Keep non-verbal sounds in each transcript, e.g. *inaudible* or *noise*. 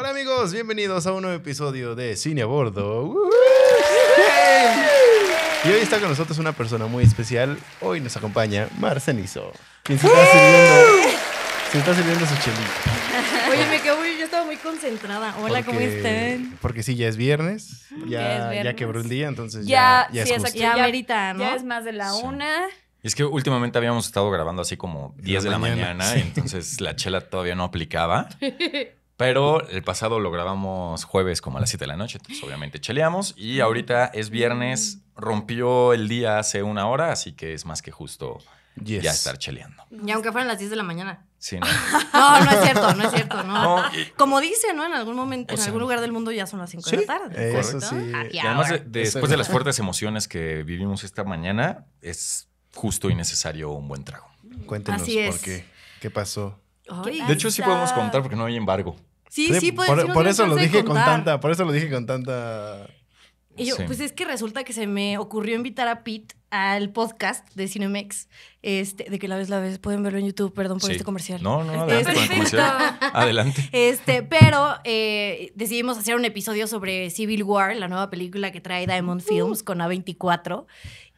Hola amigos, bienvenidos a un nuevo episodio de Cine a Bordo. Y hoy está con nosotros una persona muy especial. Hoy nos acompaña Marcenizo, quien se está sirviendo, está su chelita. Oye, me quedo muy, yo estaba muy concentrada. Hola, ¿cómo estén? están? Porque sí, ya es viernes, ya, quebró el día, entonces ya, ya, es justo. Ya ¿no? es más de la una. es que últimamente habíamos estado grabando así como 10 de la mañana, entonces la chela todavía no aplicaba. *laughs* Pero el pasado lo grabamos jueves como a las 7 de la noche, entonces obviamente cheleamos. Y ahorita es viernes, mm. rompió el día hace una hora, así que es más que justo ya estar cheleando. Y aunque fueran las 10 de la mañana. Sí, no. *laughs* no, no es cierto, no es cierto, no. Como dice, ¿no? En algún momento, en algún lugar del mundo ya son las 5 de la tarde. eso sí. Ah, además, después de las fuertes emociones que vivimos esta mañana, es justo y necesario un buen trago. Cuéntenos qué. ¿Qué pasó? de hecho, sí podemos contar porque no hay embargo. Sí, sí, pues, por, eso lo dije con tanta, por eso lo dije con tanta. yo, pues es que resulta que se me ocurrió invitar a Pete al podcast de Cinemex, este, de que la vez la vez pueden verlo en YouTube, perdón por este comercial. No, no, adelante. Este, *laughs* adelante. Este, pero eh, decidimos hacer un episodio sobre Civil War, la nueva película que trae Diamond uh. Films con A24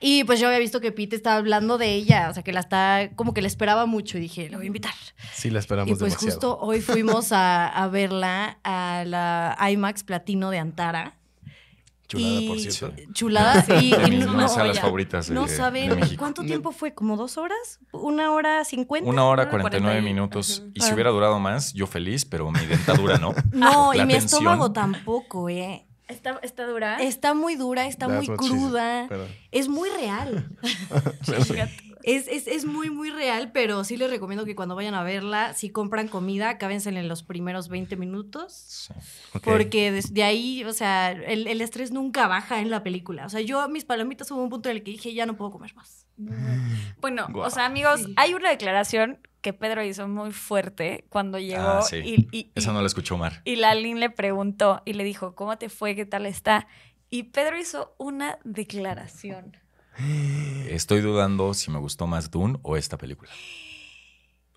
y pues yo había visto que Pete estaba hablando de ella, o sea, que la está, como que la esperaba mucho y dije, la voy a invitar. Sí, la esperamos Y pues justo hoy fuimos a, verla a la IMAX Platino de Antara. Chulada, por cierto. Chulada, y no, favoritas. no saben. ¿Cuánto tiempo fue? ¿Como dos horas? ¿Una hora cincuenta? Una hora cuarenta y nueve minutos. Y si hubiera durado más, yo feliz, pero mi dentadura no. *laughs* No, y mi estómago tampoco, ¿eh? Está, dura. Está muy dura, está muy cruda. Es muy real. *laughs* es, muy, muy real, pero sí les recomiendo que cuando vayan a verla, si compran comida, cábense en los primeros 20 minutos. Porque desde ahí, o sea, el, estrés nunca baja en la película. O sea, yo mis palomitas hubo un punto en el que dije, ya no puedo comer más. Bueno, o sea, amigos, hay una declaración que Pedro hizo muy fuerte cuando ah, llegó. y, Esa no la escuchó Mar. Y Lalín le preguntó y le dijo, ¿cómo te fue? ¿Qué tal está? Y Pedro hizo una declaración. Estoy dudando si me gustó más Dune o esta película.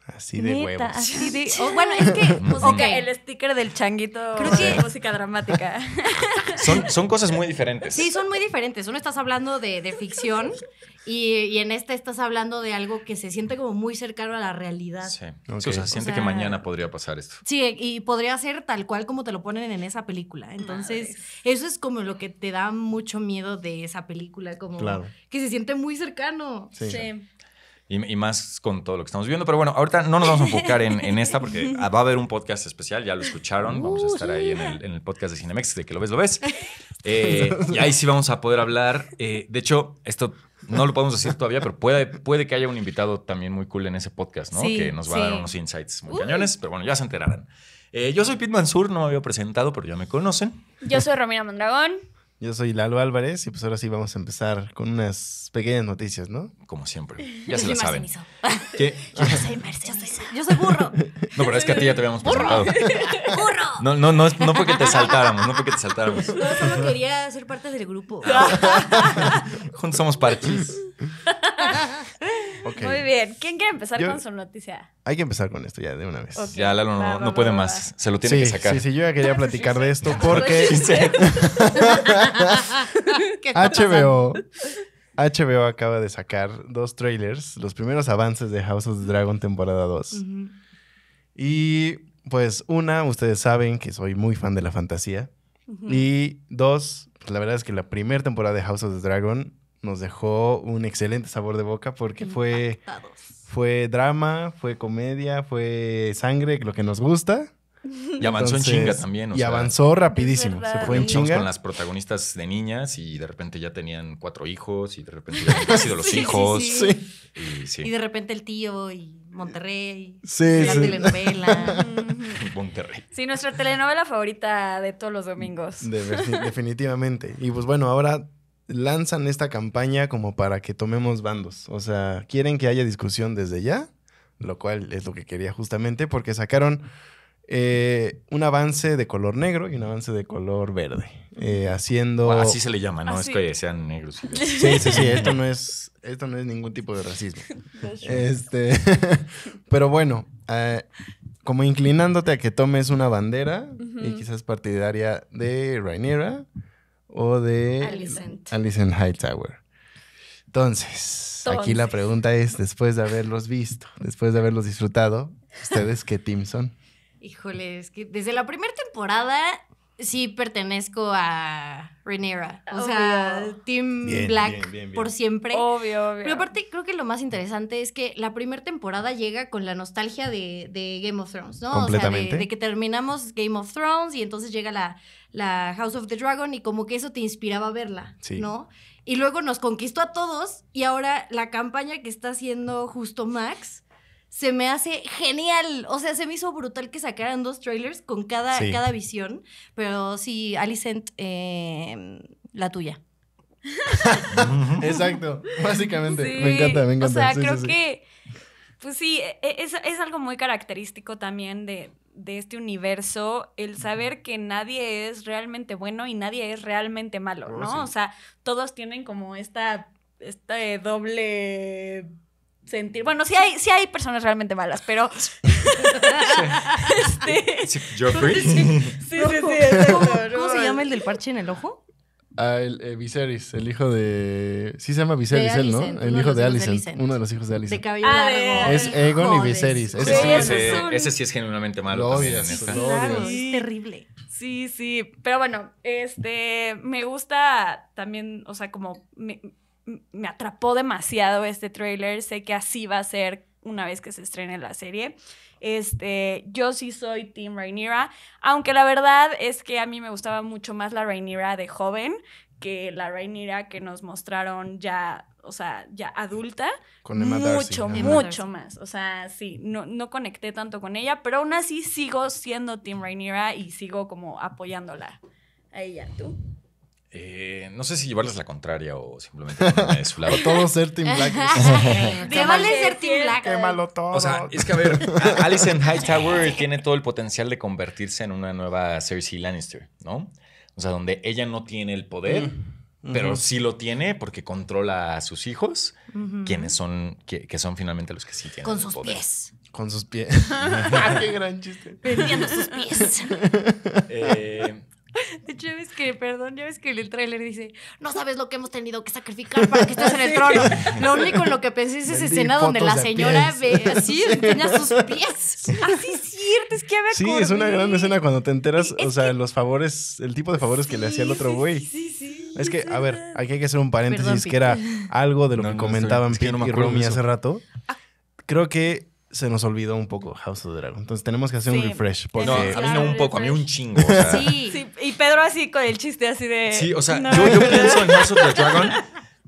Así de huevos. Así de, *laughs* bueno, es que *laughs* pues, el sticker del changuito Creo música dramática. *laughs* Son, son, cosas muy diferentes. Sí, son muy diferentes. Uno estás hablando de, ficción y, en este estás hablando de algo que se siente como muy cercano a la realidad. Sí, o sea, siente que mañana podría pasar esto. Sí, y podría ser tal cual como te lo ponen en esa película. Entonces, eso es como lo que te da mucho miedo de esa película, como que se siente muy cercano. sí. Y, más con todo lo que estamos viendo. Pero bueno, ahorita no nos vamos a enfocar en, esta porque *laughs* va a haber un podcast especial, ya lo escucharon. Vamos a estar ahí en el, podcast de Cinemex, de que lo ves, lo ves. Eh, y ahí sí vamos a poder hablar. Eh, de hecho, esto no lo podemos decir todavía, pero puede, puede que haya un invitado también muy cool en ese podcast, ¿no? que nos va a dar unos insights muy cañones, pero bueno, ya se enterarán. Eh, yo soy Pete Mansur, no me había presentado, pero ya me conocen. Yo soy Romina Mondragón. Yo soy Lalo Álvarez y pues ahora sí vamos a empezar con unas pequeñas noticias, ¿no? Como siempre. *laughs* Ya se las saben. ¿Qué? *laughs* Yo soy Marcenizo. Yo soy burro. No, pero es que a ti ya te habíamos presentado. *laughs* ¡Burro! No, no, no, no fue que te saltáramos, no fue que te saltáramos. No, solo quería ser parte del grupo. Juntos somos parches. Muy bien. ¿Quién quiere empezar con su noticia? Hay que empezar con esto ya de una vez. Ya Lalo no, puede más. Se lo tiene que sacar. Sí, sí, yo ya quería *laughs* platicar de esto *laughs* porque. HBO. *laughs* HBO acaba de sacar dos trailers, los primeros avances de House of the Dragon temporada 2. Y pues una, ustedes saben que soy muy fan de la fantasía. Y dos, pues, la verdad es que la primera temporada de House of the Dragon nos dejó un excelente sabor de boca porque fue, fue drama, fue comedia, fue sangre, lo que nos gusta. Y avanzó en chinga también. y avanzó rapidísimo. Se fue en chinga. con las protagonistas de niñas y de repente ya tenían cuatro hijos y de repente ya habían sido *laughs* los hijos. Y, de repente el tío y Monterrey. Sí. Y la telenovela. *laughs* Monterrey. Sí, nuestra telenovela favorita de todos los domingos. definitivamente. Y pues bueno, ahora lanzan esta campaña como para que tomemos bandos. O sea, quieren que haya discusión desde ya, lo cual es lo que quería justamente, porque sacaron eh, un avance de color negro y un avance de color verde. Eh, haciendo. así se le llama, ¿no? Es que sean negros. *laughs* Sí, sí, sí. Esto no es, esto no es ningún tipo de racismo. Este, *laughs* pero bueno, eh, como inclinándote a que tomes una bandera y quizás partidaria de Rainera o de Alicent, Hightower. Entonces, aquí la pregunta es, después de haberlos visto, después de haberlos disfrutado, ¿ustedes qué team son? Híjole, es que desde la primera temporada sí pertenezco a Rhaenyra. O sea, Team Black por siempre. Obvio, obvio. Pero aparte, creo que lo más interesante es que la primera temporada llega con la nostalgia de, Game of Thrones, ¿no? Completamente. O sea, de, que terminamos Game of Thrones y entonces llega la, House of the Dragon y como que eso te inspiraba a verla, ¿no? Y luego nos conquistó a todos y ahora la campaña que está haciendo justo Max se me hace genial. O sea, se me hizo brutal que sacaran dos trailers con cada, cada visión. Pero sí, Alicent, em, la tuya. *laughs* Exacto, básicamente. Me encanta, me encanta. O sea, creo que, pues sí, e, es, algo muy característico también de, este universo, el saber que nadie es realmente bueno y nadie es realmente malo, oh, ¿no? o sea, todos tienen como esta, esta doble sentir. Bueno, sí hay, sí hay personas realmente malas, pero. *laughs* *laughs* este... *laughs* Sí, Sí, sí, sí. ¿Cómo, se llama el del parche en el ojo? Ah, el, eh, Viserys, el hijo de. Sí se llama Viserys, él, ¿no? el hijo de Alicent, Uno de los hijos de Alicent. De cabello ah, Es Egon y Viserys. Ese sí, es genuinamente malo. Lo odias, es terrible. Sí, sí. Pero bueno, este. Me gusta también, o sea, como me atrapó demasiado este trailer sé que así va a ser una vez que se estrene la serie. Este, yo sí soy Team Rhaenyra, aunque la verdad es que a mí me gustaba mucho más la Rhaenyra de joven que la Rhaenyra que nos mostraron ya, o sea, ya adulta. Con mucho, mucho más. O sea, sí, no, no conecté tanto con ella, pero aún así sigo siendo Team Rhaenyra y sigo como apoyándola. Ahí ya, ¿tú? Eh, no sé si llevarles la contraria o simplemente de su lado. todo *laughs* ser Team Black. Llévales ser Team Black. Quémalo todo. O sea, es que a ver, *laughs* Alice en Hightower tiene todo el potencial de convertirse en una nueva Cersei Lannister, ¿no? O sea, donde ella no tiene el poder, mm. pero sí lo tiene porque controla a sus hijos, quienes son, que, son finalmente los que sí tienen Con sus pies. Con sus pies. *laughs* Qué gran chiste. Perdiendo sus pies. eh, de hecho, ya ves que, perdón, ya ves que el tráiler dice, no sabes lo que hemos tenido que sacrificar para que estés en el *laughs* trono. Lo único en lo que pensé es esa escena donde la señora ve así, *laughs* tenía sus pies. Así es cierto, es que había Sí, es una gran escena cuando te enteras, o sea, los favores, el tipo de favores que le hacía el otro güey. Sí, sí, Es que, a ver, aquí hay que hacer un paréntesis que era algo de lo que comentaban Pierre y Romy hace rato. Ah. Creo que se nos olvidó un poco House of the Dragon. Entonces tenemos que hacer un refresh. No, a mí no un poco, a mí un chingo. sí. y Pedro así con el chiste así de... Sí, o sea, yo, *laughs* pienso en House of the Dragon.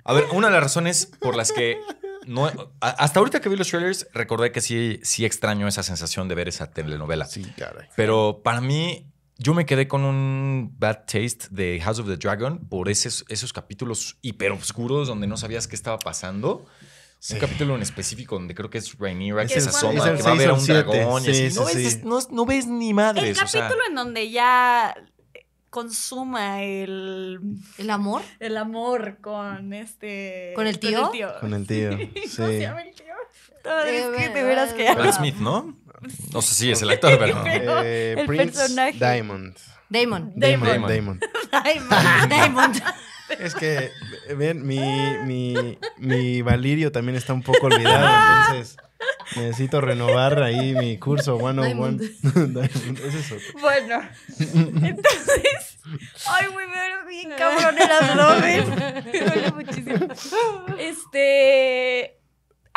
A ver, una de las razones por las que no, hasta ahorita que vi los trailers, recordé que sí, sí extraño esa sensación de ver esa telenovela. Sí, caray. Pero para mí, yo me quedé con un bad taste de House of the Dragon por esos, esos capítulos hiper oscuros donde no sabías qué estaba pasando. Sí. Un capítulo en específico donde creo que es Rhaenyra que, que se asoma, que va a ver a un dragón. y así. no, ves, ni madre. El capítulo en donde ya consuma el... ¿El amor? El amor con este... ¿Con el tío? Con el tío, con que de veras que... Smith, ¿no? No sé si es el actor, pero... *laughs* el eh, personaje. Diamond. Damon. Damon. Damon. Damon. Damon. Damon. *laughs* Es que, ven, mi, mi, mi Valirio también está un poco olvidado, entonces... Necesito renovar ahí mi curso one on oh one. *laughs* es eso. Bueno, entonces. Ay, muy me duele bien cabrón el abdomen. Me duele muchísimo. Este.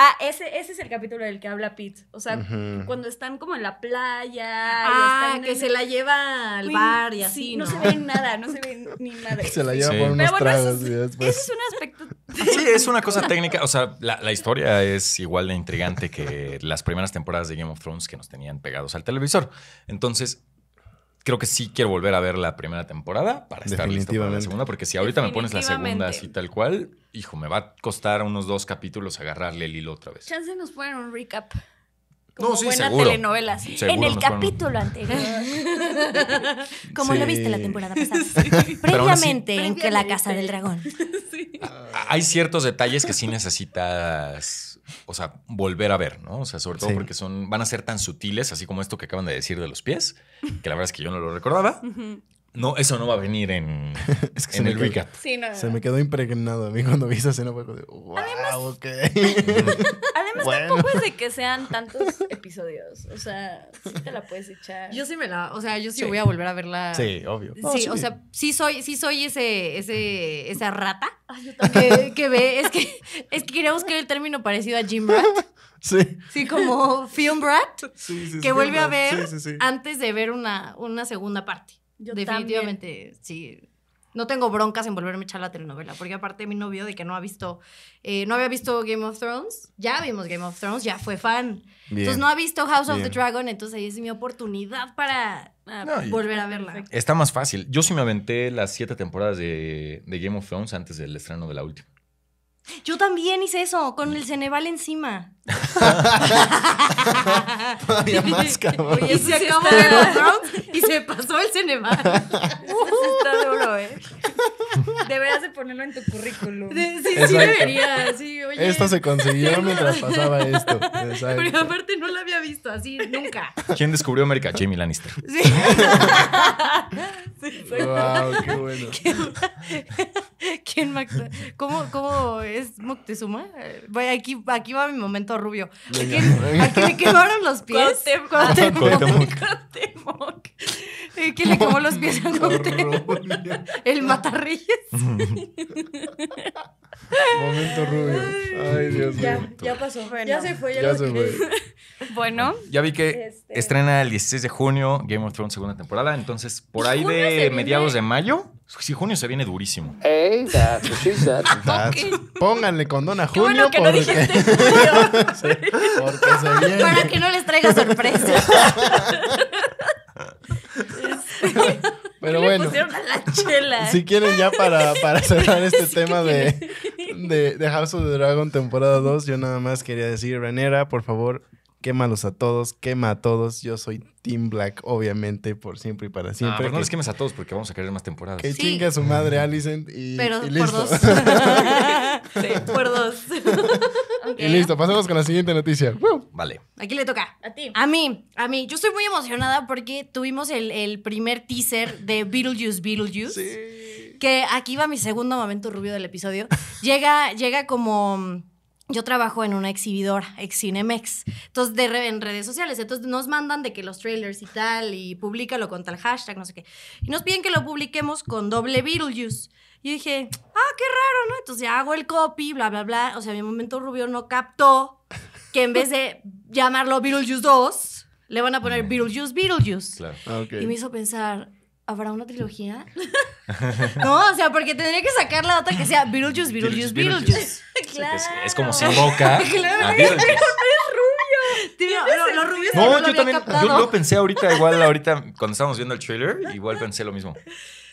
Ah, ese, es el capítulo del que habla Pete. O sea, cuando están como en la playa. Ah, que se la lleva al bar y así. ¿no? se ve nada, no se ve ni nada. *laughs* Se la lleva por unos es, es un aspecto. Sí, es una cosa técnica. O sea, la, la, historia es igual de intrigante que las primeras temporadas de Game of Thrones que nos tenían pegados al televisor. Entonces, creo que sí quiero volver a ver la primera temporada para estar listo para la segunda, porque si ahorita me pones la segunda así tal cual, hijo, me va a costar unos dos capítulos agarrarle el hilo otra vez. Chance nos ponen un recap. no, sí, buena telenovela. en el capítulo anterior. *laughs* Como lo viste la temporada *laughs* pasada. Previamente en que la Casa del Dragón. *laughs* Hay ciertos detalles que sí necesitas o sea, volver a ver, ¿no? O sea, sobre todo porque son, van a ser tan sutiles, así como esto que acaban de decir de los pies, que la verdad es que yo no lo recordaba. No, eso no va a venir en, *laughs* en el recap. se me quedó impregnado a mí cuando vi esa escena. Fue como de, wow, además, ok. *laughs* además, tampoco es de que sean tantos episodios. O sea, sí te la puedes echar. Yo sí me la. O sea, yo sí, voy a volver a verla. Sí, obvio. sí, o sea, sí soy, sí soy ese, ese, esa rata Que, ve. Es que, es que quería buscar el término parecido a Jim Rat. *laughs* Sí. Sí, como film rat. que vuelve a ver antes de ver una, una segunda parte. Definitivamente, sí. No tengo broncas en volverme a echar la telenovela, porque aparte mi novio de que no ha visto, eh, no había visto Game of Thrones, ya vimos Game of Thrones, ya fue fan. Entonces no ha visto House of the Dragon, entonces ahí es mi oportunidad para volver a verla. Está más fácil. Yo sí me aventé las siete temporadas de Game of Thrones antes del estreno de la última. Yo también hice eso, con el Ceneval encima. *laughs* Y se acabó el y se pasó el Ceneval. está duro, ¿eh? *laughs* Deberías de ponerlo en tu currículum. sí, sí debería. Esto se consiguió *laughs* mientras pasaba esto. Pero aparte no lo había visto así nunca. ¿Quién descubrió América? Jamie Lannister. Sí. *laughs* qué bueno. ¿Quién, ¿Cómo, ¿Cómo, es Moctezuma? Aquí, aquí va mi momento rubio. ¿A quién le quemaron los pies? ¿Quién le quemó los pies a Cuauhtémoc? El mata Ríes *laughs* Momento rubio. Ay, Dios mío. Ya, ya pasó, bueno. Ya se fue. Ya, se fue. *laughs* bueno. Ya vi que este. estrena el 16 de junio Game of Thrones segunda temporada. Entonces, por ahí de mediados de mayo. Si junio se viene durísimo. Ey, *laughs* pónganle condón a junio bueno que no dijiste junio sí, Para que no les traiga sorpresa. Este, pero bueno. *laughs* Si quieren ya para, cerrar este *laughs* tema de, de, de, House of the Dragon temporada 2, yo nada más quería decir, Ranera, por favor, quémalos a todos, quema a todos. Yo soy Team Black, obviamente, por siempre y para siempre. Ah, no les quemes a todos porque vamos a querer más temporadas. Que chinga su madre Alicent y, pero *laughs* Por dos. por dos. *laughs* Y listo, pasemos con la siguiente noticia. Vale. Aquí le toca. A ti. A mí, a mí. Yo estoy muy emocionada porque tuvimos el, primer teaser de Beetlejuice, Beetlejuice. Que aquí va mi segundo momento rubio del episodio. Llega, llega como yo trabajo en una exhibidora, Excinemex, entonces de en redes sociales, entonces nos mandan de que los trailers y tal, y públicalo con tal hashtag, no sé qué. Y nos piden que lo publiquemos con doble Beetlejuice. Y dije, ah, qué raro, ¿no? Entonces ya hago el copy, bla, bla, bla. O sea, en mi momento Rubio no captó que en vez de llamarlo Beetlejuice 2, le van a poner Beetlejuice, Beetlejuice. Claro. Ah, okay. Y me hizo pensar, ¿habrá una trilogía? *laughs* *laughs* no, o sea, porque tendría que sacar la otra que sea Beetlejuice, Beetlejuice, Beetlejuice. claro. Es, como si boca. claro. Es, es *laughs* rubio. no, los rubios no yo también, yo lo pensé ahorita, igual ahorita cuando estábamos viendo el trailer, igual pensé lo mismo.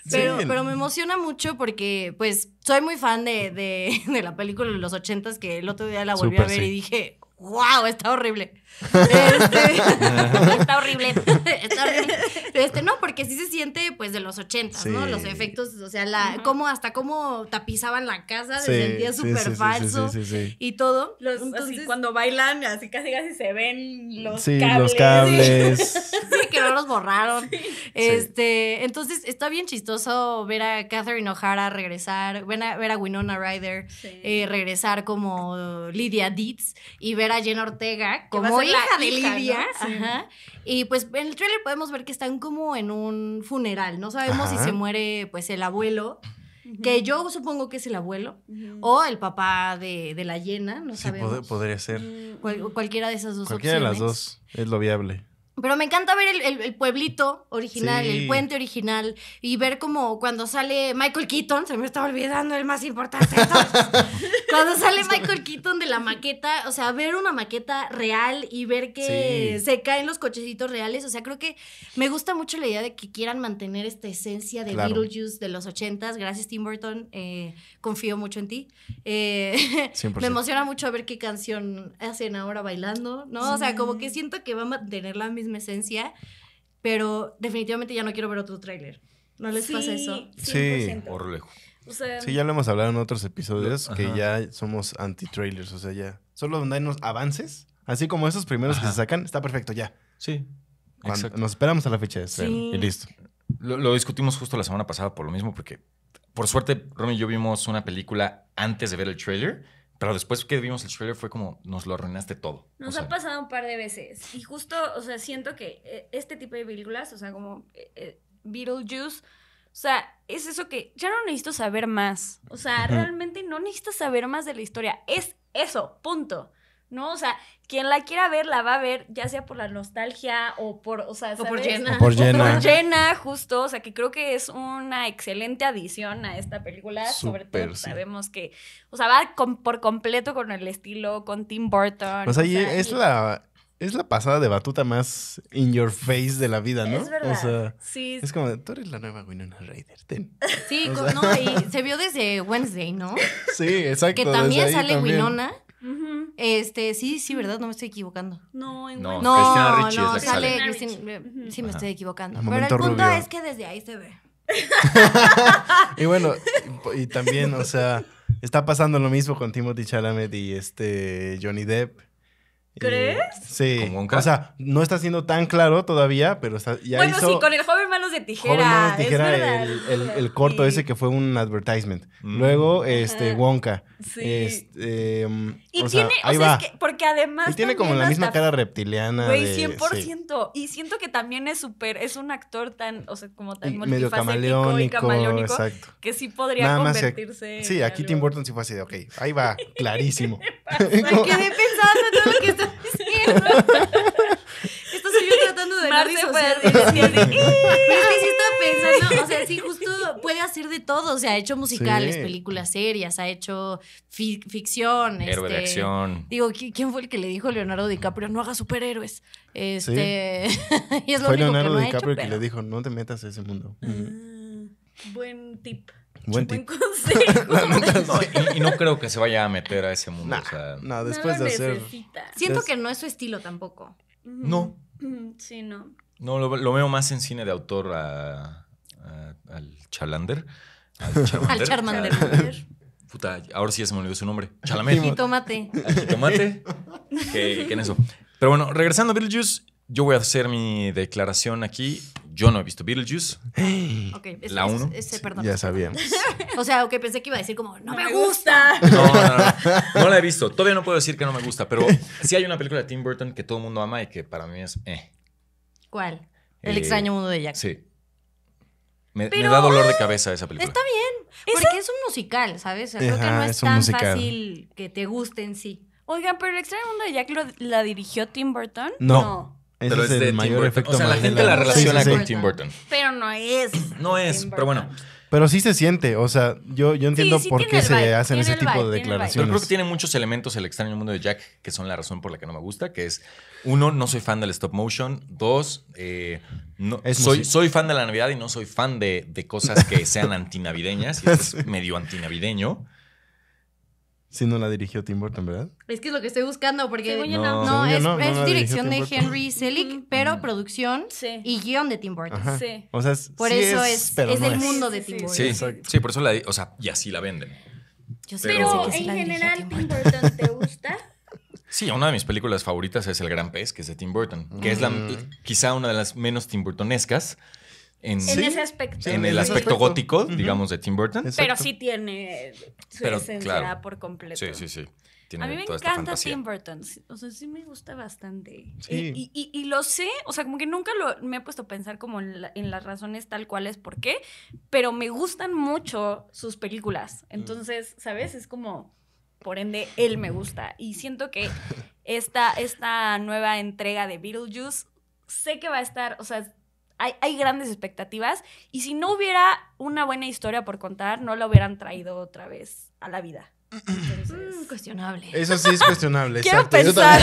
Pero, pero, me emociona mucho porque, pues, soy muy fan de, de, de la película de los ochentas que el otro día la volví a ver y dije, wow, está horrible. Este, *laughs* está horrible. Está horrible. Este, no, porque sí se siente pues de los ochentas, ¿no? Los efectos, o sea, la, hasta cómo tapizaban la casa, se sentía súper falso y todo. cuando bailan, así casi casi se ven los cables. *laughs* sí, que no los borraron. Este, entonces está bien chistoso ver a Catherine O'Hara regresar, ver a, ver a Winona Ryder eh, regresar como Lydia Dietz y ver a Jen Ortega como hija de Lidia. Y pues en el trailer podemos ver que están como en un funeral. No sabemos si se muere pues el abuelo que yo supongo que es el abuelo o el papá de, la llena, no sabemos. podría ser. cualquiera de esas dos opciones. Cualquiera de las dos es lo viable. Pero me encanta ver el, pueblito original, el puente original, y ver como cuando sale Michael Keaton, se me está olvidando el más importante. *laughs* cuando sale Michael Keaton de la maqueta, o sea, ver una maqueta real y ver que se caen los cochecitos reales, o sea, creo que me gusta mucho la idea de que quieran mantener esta esencia de little Beetlejuice de los ochentas. Gracias Tim Burton, eh, confío mucho en ti. Eh, *laughs* me emociona mucho ver qué canción hacen ahora bailando, ¿no? O sea, como que siento que va a mantener la misma esencia, pero definitivamente ya no quiero ver otro tráiler. ¿No les pasa eso? Sí, por O sí, ya lo hemos hablado en otros episodios, que ya somos anti-trailers, o sea, ya. Solo donde hay unos avances, así como esos primeros que se sacan, está perfecto, ya. Sí. nos esperamos a la fecha de estreno y listo. Lo, discutimos justo la semana pasada por lo mismo, porque por suerte, Romy y yo vimos una película antes de ver el trailer pero después que vimos el trailer fue como, nos lo arruinaste todo. Nos ha pasado un par de veces. Y justo, o sea, siento que eh, este tipo de películas, o sea, como eh, eh, Beetlejuice, o sea, es eso que ya no necesito saber más. O sea, realmente no necesitas saber más de la historia. Es eso, punto. ¿no? O sea, quien la quiera ver, la va a ver, ya sea por la nostalgia o por, o sea, por llena. O por llena. justo. O sea, que creo que es una excelente adición a esta película. sobre todo pues, sabemos que, o sea, va por completo con el estilo, con Tim Burton. Pues o sea, es la... Es la pasada de batuta más in your face de la vida, ¿no? Es verdad. O sea, Es como, tú eres la nueva Winona Ryder, ten. Sí, no, y se vio desde Wednesday, ¿no? *laughs* Sí, exacto. Que también sale Winona. Este, sí, sí, ¿verdad? No me estoy equivocando. No, en no, no, no, es la sale. Que mm, sí, me estoy equivocando. Pero el punto es que desde ahí se ve. *laughs* y bueno, y, también, o sea, está pasando lo mismo con Timothy Chalamet y este Johnny Depp. ¿Crees? Sí. O sea, no está siendo tan claro todavía, pero está, ya bueno, hizo... sí, con el Malos de Tijera. es el, corto ese que fue un advertisement. Mm. Luego, este, Wonka. Sí. Este, em, y o tiene, sea, ahí o sea, porque además. tiene como la misma cara reptiliana. Güey, 100%. Y siento que también es súper, es un actor tan, o sea, como tan y multifacético camaleónico, y camaleónico. Que sí podría Nada convertirse. sí, aquí Tim Burton sí fue así de, ok, ahí va, *laughs* clarísimo. me quedé pensando todo lo que estás *laughs* diciendo puede *laughs* *laughs* o sea, sí, justo puede hacer de todo. O sea, ha hecho musicales, películas serias, ha hecho ficción. Héroe este, de acción. Digo, ¿quién fue el que le dijo a Leonardo DiCaprio no haga superhéroes? Este. *laughs* y es fue Leonardo DiCaprio el que le dijo no te metas a ese mundo. Ah, mm. Buen tip. Buen, consejo. y, no creo que se vaya a meter a ese mundo. después no, después de hacer. Siento que no es su estilo tampoco. No. Mm, sí, no. No, lo, veo más en cine de autor al Chalander. *laughs* Al Charmander. *laughs* Puta, ahora sí ya se me olvidó su nombre. Chalamet. Jitomate. Jitomate. ¿Qué, ¿Qué en eso? Pero bueno, regresando a Beetlejuice, yo voy a hacer mi declaración aquí yo no he visto Beetlejuice. *gasps* la 1. Ya sabíamos. *laughs* o sea, ok, pensé que iba a decir como, no, me gusta. No, no, no, no. la he visto. Todavía no puedo decir que no me gusta, pero sí hay una película de Tim Burton que todo el mundo ama y que para mí es... Eh. ¿Cuál? El eh, extraño mundo de Jack. Sí. Me, da dolor de eh, cabeza esa película. Está bien. Porque que es un musical, ¿sabes? es creo que no es, tan musical. fácil que te guste en sí. Oigan, pero el extraño mundo de Jack lo, la dirigió Tim Burton. no pero es, mayor efecto. O la gente la, relaciona con Tim Burton. Pero no es. No es, pero bueno. Pero sí se siente, o sea, yo, yo entiendo por qué se hacen ese tipo de declaraciones. yo creo que tiene muchos elementos el extraño mundo de Jack que son la razón por la que no me gusta, que es, uno, no soy fan del stop motion, dos, eh, soy, soy fan de la Navidad y no soy fan de, de cosas que sean *laughs* antinavideñas, y es medio antinavideño. Si no la dirigió Tim Burton, ¿verdad? Es que es lo que estoy buscando, porque no, es, dirección de Henry Selick, mm. pero producción y guión de Tim Burton. Sí. O sea, es, por eso es, es, del mundo de Tim Burton. Sí, sí, por eso la, o sea, y así la venden. Yo pero, pero en general, Tim Burton, ¿te gusta? Sí, una de mis películas favoritas es El Gran Pez, que es de Tim Burton, que es la, mm. quizá una de las menos Tim Burtonescas, en, ese aspecto. en, el aspecto, gótico, digamos, de Tim Burton. Pero sí tiene su esencia por completo. Sí, sí, sí. a mí me encanta Tim Burton. O sea, sí me gusta bastante. Y, lo sé, o sea, como que nunca me he puesto a pensar como en, las razones tal cual es por qué, pero me gustan mucho sus películas. Mm. Entonces, ¿sabes? Es como, por ende, él me gusta. Y siento que *laughs* esta, esta nueva entrega de Beetlejuice, sé que va a estar, o sea, hay, hay, grandes expectativas y si no hubiera una buena historia por contar, no la hubieran traído otra vez a la vida. Entonces... Mm, cuestionable. Eso sí es cuestionable. *laughs* Quiero pensar.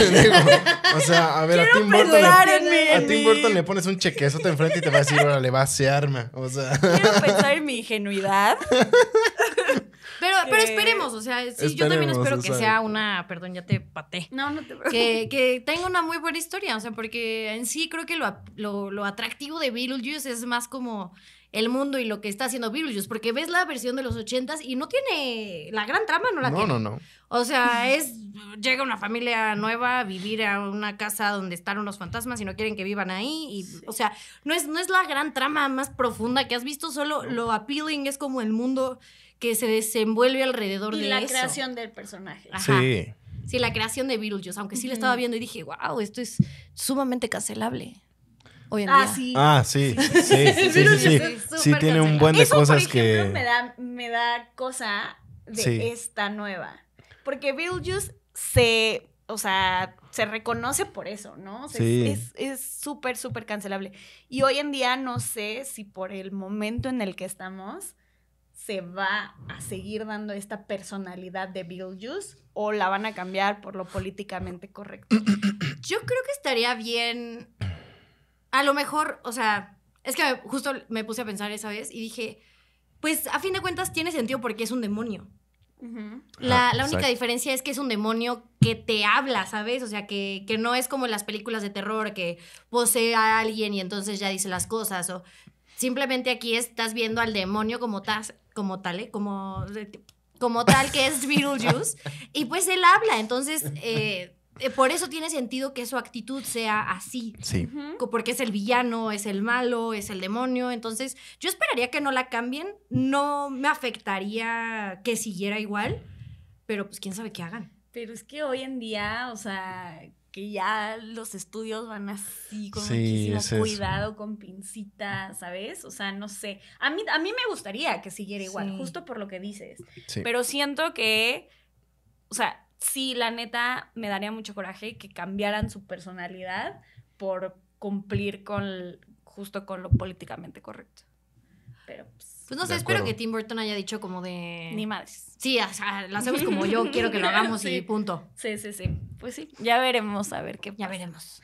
o sea, a ver, a Tim Burton, le, a Tim Burton le pones un chequezote enfrente y te va a decir, órale, va, se arma. O sea. Quiero pensar en *laughs* mi ingenuidad. Pero, esperemos, o sea, sí, yo también espero que sea, una, perdón, ya te paté. No, no te que, que tenga una muy buena historia, o sea, porque en sí creo que lo, atractivo de Beetlejuice es más como el mundo y lo que está haciendo Beetlejuice, porque ves la versión de los ochentas y no tiene la gran trama, no la tiene. No, no, no. O sea, es llega una familia nueva a vivir a una casa donde están unos fantasmas y no quieren que vivan ahí y o sea, no es no es la gran trama más profunda que has visto, solo lo appealing es como el mundo que se desenvuelve alrededor y de la creación del personaje. Sí. Sí, la creación de Beetlejuice, aunque sí lo estaba viendo y dije, wow, esto es sumamente cancelable. Hoy en ah, día. Sí. Ah, sí. *laughs* Sí, sí, sí. Sí, tiene un buen de cosas que. Me da, cosa de esta nueva. Porque Beetlejuice se. O sea, se reconoce por eso, ¿no? es súper, súper cancelable. Y hoy en día no sé si por el momento en el que estamos se va a seguir dando esta personalidad de Bill Beetlejuice o la van a cambiar por lo políticamente correcto? *clears throat* Yo creo que estaría bien. A lo mejor, o sea, es que justo me puse a pensar esa vez y dije, pues a fin de cuentas tiene sentido porque es un demonio. la, única diferencia es que es un demonio que te habla, ¿sabes? O sea, que, que no es como en las películas de terror que posee a alguien y entonces ya dice las cosas. O simplemente aquí estás viendo al demonio como, estás como tal, ¿eh? como, como tal que es Beetlejuice, *laughs* y pues él habla, entonces... Eh, eh, por eso tiene sentido que su actitud sea así. Sí. Porque es el villano, es el malo, es el demonio. Entonces, yo esperaría que no la cambien. No me afectaría que siguiera igual. Pero pues quién sabe qué hagan. Pero es que hoy en día, o sea, que ya los estudios van así, con muchísimo cuidado, con pincitas, ¿sabes? O sea, no sé. A mí, a mí me gustaría que siguiera igual, justo por lo que dices. Pero siento que, o sea, sí, la neta, me daría mucho coraje que cambiaran su personalidad por cumplir con, justo con lo políticamente correcto. Pero pues, pues no sé, espero que Tim Burton haya dicho como de. Ni madres. Sí, o sea, lo hacemos como yo *laughs* quiero que lo hagamos y punto. Sí, sí, sí. Pues sí, ya veremos a ver qué Ya veremos.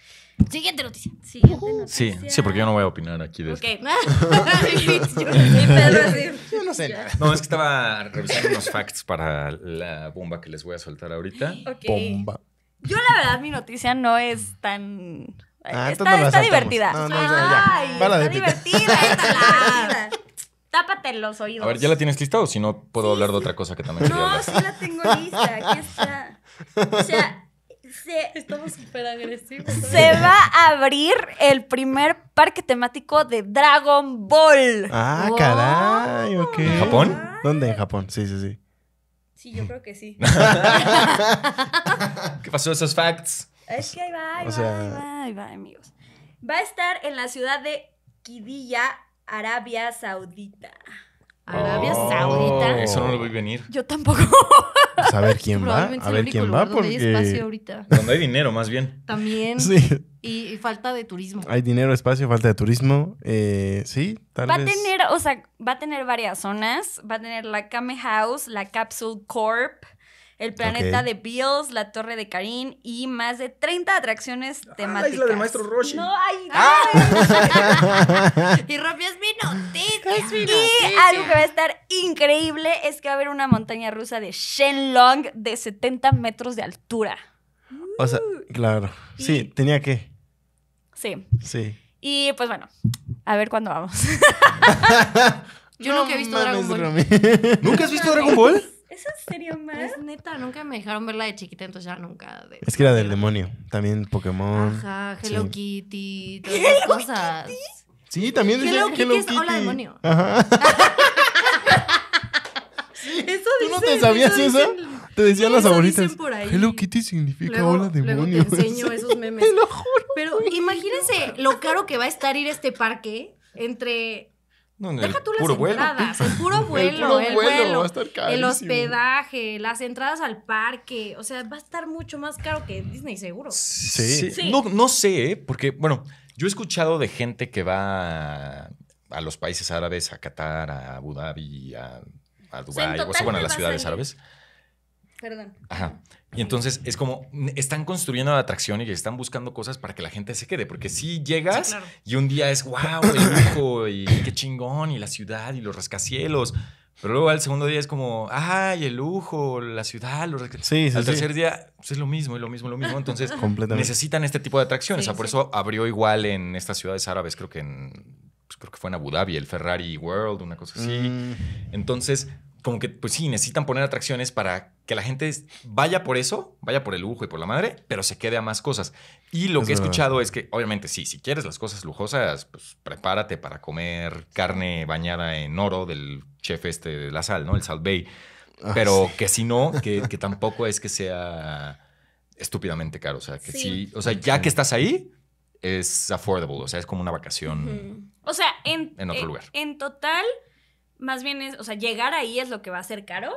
Siguiente noticia. Siguiente noticia. Sí, sí, porque yo no voy a opinar aquí de okay. esto. *laughs* decir. yo no sé No, es que estaba revisando unos facts para la bomba que les voy a soltar ahorita. Bomba. Yo la verdad mi noticia no es tan... Ah, está, divertida. No, no, Está divertida. Está divertida. *laughs* tápate los oídos. A ver, ¿ya la tienes lista o si no puedo hablar de otra cosa que también No, sí la tengo lista, aquí está. O sea, se, estamos súper agresivos. Se va a abrir el primer parque temático de Dragon Ball. Ah, caray, ok. ¿En Japón? ¿Dónde? En Japón, sí, sí, sí. Sí, yo creo que sí. *laughs* ¿Qué pasó esos facts? Es que ahí va, ahí, va, ahí va, amigos. Va a estar en la ciudad de Kidilla. Arabia Saudita. Arabia oh. Saudita. Eso no le voy a venir. Yo tampoco. Saber pues a ver *laughs* quién va. A ver quién va porque. hay espacio ahorita. Donde hay dinero, más bien. También. Sí. Y, falta de turismo. Hay dinero, espacio, falta de turismo. Eh, sí, tal va vez. Va a tener, o sea, va a tener varias zonas. Va a tener la Kame House, la Capsule Corp el planeta de Bills, la torre de Karim y más de 30 atracciones temáticas. Ah, la isla del maestro Roshi. No, hay! no. Ah. *laughs* y Rafi es mi noticia. Y algo que va a estar increíble es que va a haber una montaña rusa de Shenlong de 70 metros de altura. O sea, claro. Sí, tenía que. Sí. Sí. Y pues bueno, a ver cuándo vamos. *laughs* Yo nunca he visto Dragon Ball. *laughs* ¿Nunca has visto Dragon Ball? ¿Es sería más? Es neta, nunca me dejaron verla de chiquita, entonces ya nunca. Es que era del demonio. También Pokémon. Ajá, Hello Kitty, todas esas cosas. Kitty? Sí, también Hello, Hello, Hello es Hola, demonio. Ajá. *laughs* sí. Eso ¿Tú no te sabías eso? Te decían las abuelitas. Hello Kitty significa hola demonio. Luego te enseño *laughs* esos memes. Te lo juro. Pero imagínense lo caro que va a estar ir este parque entre Deja tú las entradas, *laughs* el puro vuelo, el, puro vuelo, va a estar el hospedaje, las entradas al parque, o sea, va a estar mucho más caro que Disney seguro. Sí, No, no sé, ¿eh? porque, bueno, yo he escuchado de gente que va a, los países árabes, a Qatar, a Abu Dhabi, a, Dubái, o sea, bueno, a las ciudades árabes. Perdón. Ajá. Y entonces es como, mm, están construyendo la atracción y están buscando cosas para que la gente se quede, porque si llegas y un día es, wow, el lujo y qué chingón, y la ciudad y los rascacielos. Pero luego al segundo día es como, ay, el lujo, la ciudad, los rascacielos. Sí, al tercer día pues, es lo mismo, es lo mismo, lo mismo. Entonces *laughs* necesitan este tipo de atracciones. por eso abrió igual en estas ciudades árabes, creo que en, pues, creo que fue en Abu Dhabi, el Ferrari World, una cosa así. Mm. Entonces como que, pues sí, necesitan poner atracciones para que la gente vaya por eso, vaya por el lujo y por la madre, pero se quede a más cosas. Y lo que he escuchado es que, obviamente, sí, si quieres las cosas lujosas, pues prepárate para comer carne bañada en oro del chef este de la sal, ¿no? El Salt Bay. Ah, pero que si no, que, tampoco es que sea estúpidamente caro. O sea, que sí. o sea, ya que estás ahí, es affordable. O sea, es como una vacación. O sea, en, otro eh, lugar. En total más bien es, o sea, llegar ahí es lo que va a ser caro,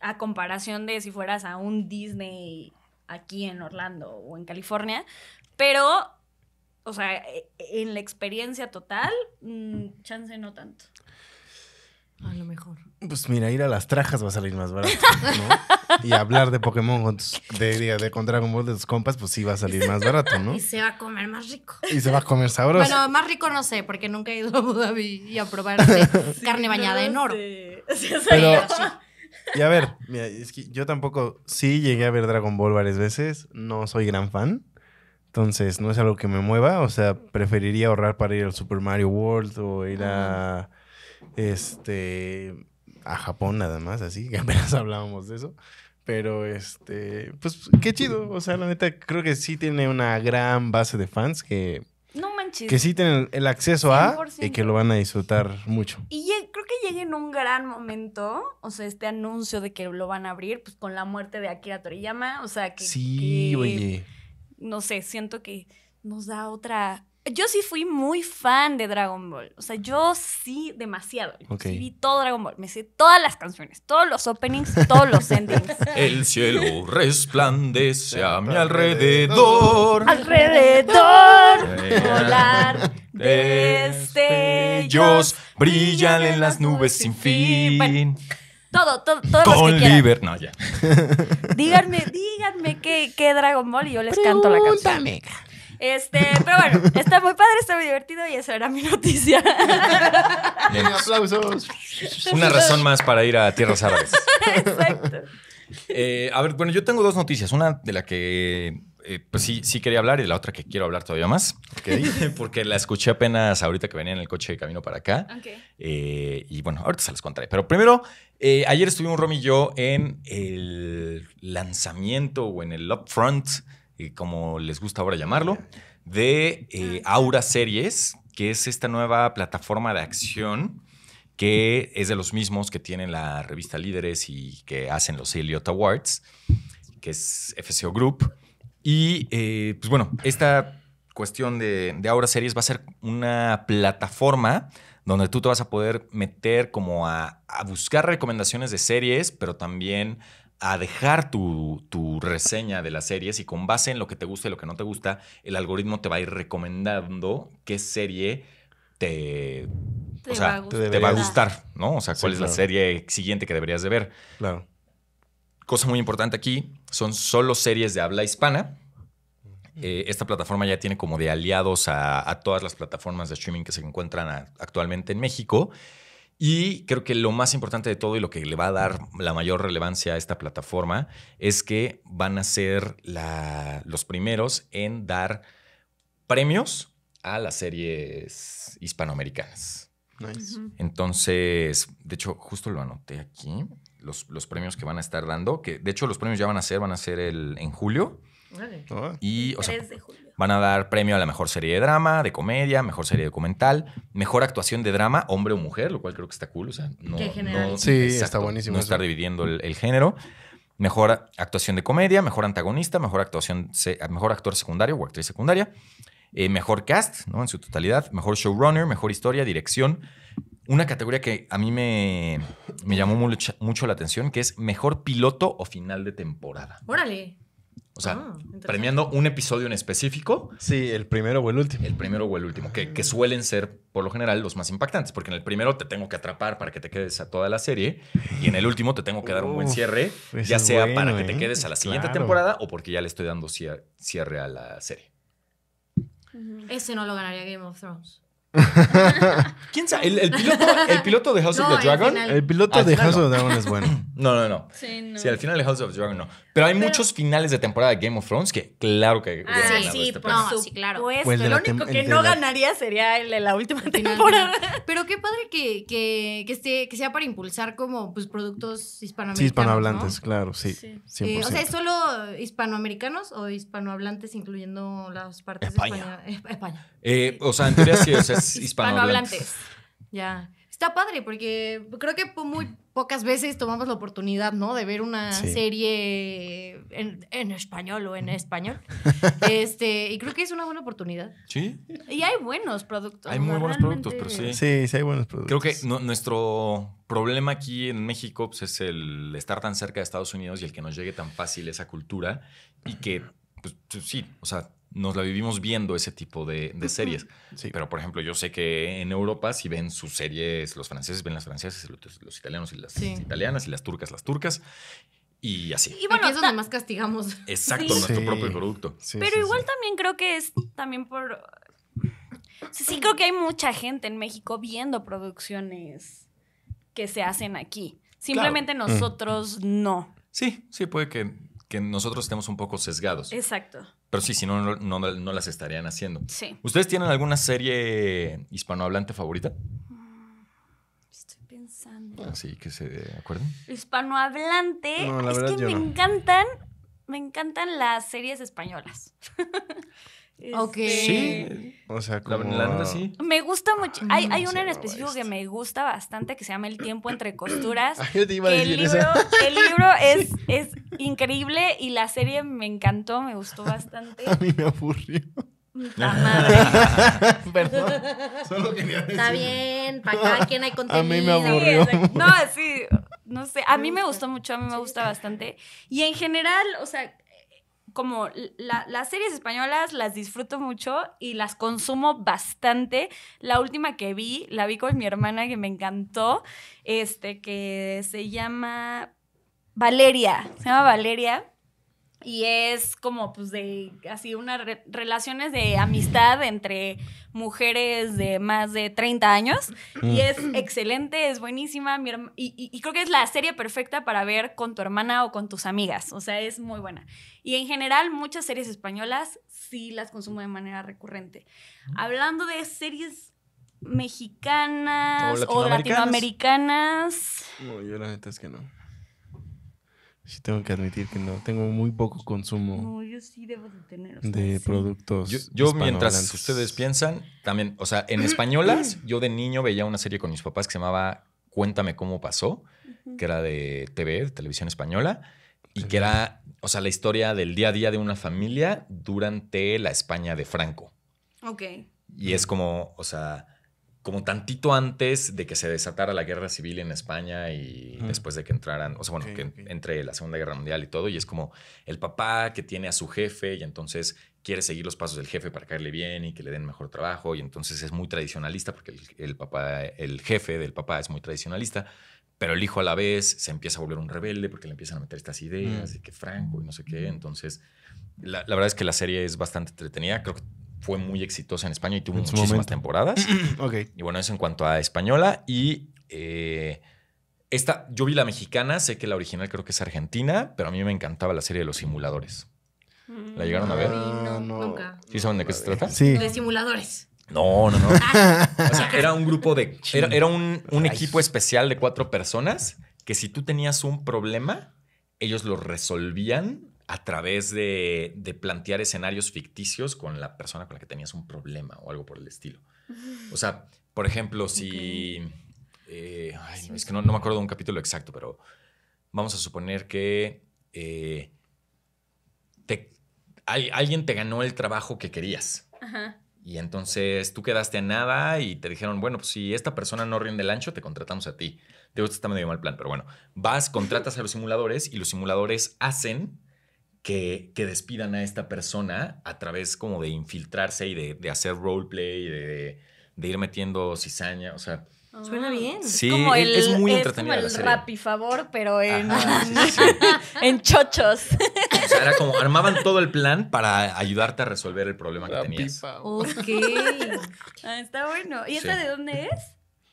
a comparación de si fueras a un Disney aquí en Orlando o en California, pero, o sea, e, en la experiencia total, mm, chance no tanto. A lo mejor. Pues mira, ir a las trajas va a salir más barato, ¿no? y hablar de Pokémon con de, de, Dragon Ball de tus compas, pues sí va a salir más barato, ¿no? Y se va a comer más rico. Y se va a comer sabroso. Bueno, más rico no sé, porque nunca he ido a Abu Dhabi a probar *laughs* carne bañada en oro. Pero, y a ver, mira, es que yo tampoco, sí llegué a ver Dragon Ball varias veces, no soy gran fan. Entonces, no es algo que me mueva, o sea, preferiría ahorrar para ir al Super Mario World o ir a... Ah. Este a Japón nada más, así, que apenas *laughs* hablábamos de eso. Pero este, pues qué chido. O sea, la neta, creo que sí tiene una gran base de fans que. No manches. Que sí tienen el acceso a y que lo van a disfrutar mucho. Y creo que llega en un gran momento, o sea, este anuncio de que lo van a abrir, pues con la muerte de Akira Toriyama. O sea, que. Sí, oye. No sé, siento que nos da otra, yo sí fui muy fan de Dragon Ball. O sea, yo sí demasiado. vi todo Dragon Ball. Me sé todas las canciones, todos los openings, todos los *laughs* endings. El cielo resplandece a mi alrededor. Alrededor. Volar. Destellos brillan en las nubes sin fin. todo, todo, todo. Con no, ya. Díganme, díganme qué, qué Dragon Ball y yo les canto la canción. Este, pero bueno, está muy padre, está muy divertido y esa era mi noticia. *laughs* Bien. aplausos. Una razón más para ir a tierras árabes. Exacto. Eh, a ver, bueno, yo tengo dos noticias. Una de la que eh, pues sí, sí quería hablar y la otra que quiero hablar todavía más. *laughs* Porque la escuché apenas ahorita que venía en el coche de camino para acá. Okay. Eh, y bueno, ahorita se las contaré. Pero primero, ayer estuvimos Romy y yo en el lanzamiento o en el upfront eh, como les gusta ahora llamarlo, de eh, Aura Series, que es esta nueva plataforma de acción que es de los mismos que tienen la revista Líderes y que hacen los Elliot Awards, que es FCO Group. Y eh, pues bueno, esta cuestión de, de Aura Series va a ser una plataforma donde tú te vas a poder meter como a, a buscar recomendaciones de series, pero también a dejar tu, reseña de las series y con base en lo que te gusta y lo que no te gusta, el algoritmo te va a ir recomendando qué serie te, va, a gustar, ¿no? O sea, cuál es la serie siguiente que deberías de ver. Claro. Cosa muy importante aquí, son solo series de habla hispana. Mm. Eh, esta plataforma ya tiene como de aliados a, todas las plataformas de streaming que se encuentran actualmente en México. Y creo que lo más importante de todo y lo que le va a dar la mayor relevancia a esta plataforma es que van a ser los primeros en dar premios a las series hispanoamericanas. Entonces, de hecho, justo lo anoté aquí, los, los, premios que van a estar dando, que de hecho los premios ya van a ser, van a ser el, en julio. Ah. Y, o de julio. Van a dar premio a la mejor serie de drama, de comedia, mejor serie documental, mejor actuación de drama, hombre o mujer, lo cual creo que está cool. O sea, no, Qué sí, está buenísimo. No estar dividiendo el, género. Mejor actuación de comedia, mejor antagonista, mejor, actuación, mejor actor secundario o actriz secundaria. Eh, mejor cast, ¿no? En su totalidad, mejor showrunner, mejor historia, dirección. Una categoría que a mí me, me llamó mucho, mucho, la atención, que es mejor piloto o final de temporada. Órale. O sea, ah, premiando un episodio en específico. Sí, el primero o el último. El primero o el último, que, que, mm. suelen ser por lo general los más impactantes, porque en el primero te tengo que atrapar para que te quedes a toda la serie y en el último te tengo que dar un buen cierre, ya sea para que te ¿eh? quedes a la siguiente temporada o porque ya le estoy dando cierre a la serie. Ese no lo ganaría Game of Thrones. *laughs* ¿Quién sabe? ¿El, piloto, el piloto de House of the Dragon. El piloto de House of the Dragon es bueno. *laughs* No, no, no. Sí, al final de House of the Dragon no. Pero hay muchos finales de temporada de Game of Thrones que, claro que. Ah, sí, claro. Pues, pues lo único que no ganaría sería la última temporada. *laughs* Pero qué padre que, que, que, sea para impulsar como pues, productos hispanoamericanos. Sí, hispanohablantes, claro, sí. Eh, o sea, ¿es solo hispanoamericanos o hispanohablantes incluyendo las partes españolas. de España? Eh, España. Eh, o sea, en teoría *laughs* hispanohablantes. Ya. Está padre porque creo que muy pocas veces tomamos la oportunidad, ¿no? De ver una serie en, español o en español. *laughs* este, y creo que es una buena oportunidad. Sí. Y hay buenos productos. Hay muy buenos productos, pero sí. Sí, sí hay buenos productos. Creo que nuestro problema aquí en México pues, es el estar tan cerca de Estados Unidos y el que nos llegue tan fácil esa cultura y que, pues, sí, o sea, nos la vivimos viendo ese tipo de, series. Pero, por ejemplo, yo sé que en Europa si ven sus series, los franceses ven las francesas, los, italianos y las italianas, y las turcas las turcas, y así. Y bueno, Aquí es donde más castigamos. Exacto, nuestro propio producto. Pero igual también creo que es también por... Sí, creo que hay mucha gente en México viendo producciones que se hacen aquí. Simplemente mm. nosotros no. Sí, sí, puede que que nosotros estemos un poco sesgados. Exacto. Pero sí, si no, no, las estarían haciendo. Sí. ¿Ustedes tienen alguna serie hispanohablante favorita? Estoy pensando. Así ah, que se acuerden. Hispanohablante. No, la es que me encantan, me encantan las series españolas. *laughs* Ok. Este, sí. O sea, como... sí. Me gusta mucho. Hay, hay en específico que este. me gusta bastante que se llama El tiempo entre costuras. *laughs* yo el, libro, el *laughs* libro es, es increíble y la serie me encantó, me gustó bastante. A mí me aburrió. La *laughs* madre. Perdón. Solo quería decir. Está bien, para cada quien hay contenido. A mí me aburrió. no, sí, no sé. A mí me gustó mucho, a mí me gusta bastante. Y en general, o sea, como las series españolas las disfruto mucho y las consumo bastante. La última que vi, la vi con mi hermana que me encantó, este, que se llama Valeria, se llama Valeria y es como pues de así unas relaciones de amistad entre mujeres de más de 30 años y mm. es excelente, es buenísima y, creo que es la serie perfecta para ver con tu hermana o con tus amigas, o sea, es muy buena. Y en general muchas series españolas sí las consumo de manera recurrente. Mm. Hablando de series mexicanas o latinoamericanas, o latinoamericanas no, yo la neta es que no. Sí, tengo que admitir que no. Tengo muy poco consumo. No, yo sí debo de tener. de productos. Yo, mientras ustedes piensan, también, o sea, en españolas, yo de niño veía una serie con mis papás que se llamaba Cuéntame cómo pasó, que era de TV, televisión española, y que era, o sea, la historia del día a día de una familia durante la España de Franco. Ok. Y es como, o sea como tantito antes de que se desatara la guerra civil en España y después de que entraran, o sea, bueno, que entre la Segunda Guerra Mundial y todo, y es como el papá que tiene a su jefe y entonces quiere seguir los pasos del jefe para caerle bien y que le den mejor trabajo, y entonces es muy tradicionalista porque el, papá, el jefe del papá es muy tradicionalista, pero el hijo a la vez se empieza a volver un rebelde porque le empiezan a meter estas ideas y mm. que Franco y no sé qué, entonces la verdad es que la serie es bastante entretenida, creo que fue muy exitosa en España y tuvo muchísimas temporadas. *clears throat* Y bueno, eso en cuanto a española. Y eh, esta, yo vi la mexicana, sé que la original creo que es argentina, pero a mí me encantaba la serie de los simuladores. ¿La llegaron a ver? No, ah, no, nunca. saben de qué se trata? Sí. De simuladores. No, no, no. *laughs* o sea, era un grupo de. Era, un, un equipo especial de cuatro personas que si tú tenías un problema, ellos lo resolvían a través de, plantear escenarios ficticios con la persona con la que tenías un problema o algo por el estilo. O sea, por ejemplo, si... Eh, ay, es que no, me acuerdo de un capítulo exacto, pero vamos a suponer que eh, alguien te ganó el trabajo que querías. Y entonces tú quedaste a nada y te dijeron, bueno, pues si esta persona no rinde el ancho, te contratamos a ti. Te gusta, está medio mal plan, pero bueno, vas, contratas a los simuladores y los simuladores hacen que, despidan a esta persona a través como de infiltrarse y de, hacer roleplay, y de, ir metiendo cizaña, o sea... Suena ah. bien. Sí, es muy entretenido, el favor, pero *laughs* en, chochos. O sea, era como armaban todo el plan para ayudarte a resolver el problema que tenías. Ok. *laughs* Ah, está bueno. ¿Y esta de dónde es?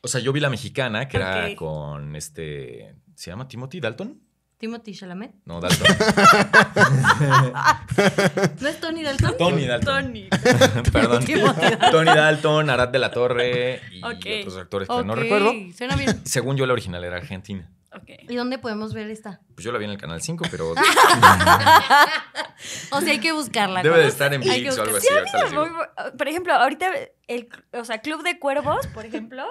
O sea, yo vi la mexicana, que era con este. ¿Se llama Timothy Dalton? Timothy Chalamet. No, Dalton. *laughs* ¿No es Tony Dalton? Tony Dalton. Tony. *laughs* Perdón. *laughs* Tony Dalton, Arad de la Torre y otros actores que no recuerdo. Suena bien. Según yo, la original era argentina. ¿Y dónde podemos ver esta? Pues yo la vi en el canal 5, pero. o sea, hay que buscarla. Debe de estar en VIX o algo sí, así. Por ejemplo, ahorita, el, o sea, Club de Cuervos, por ejemplo,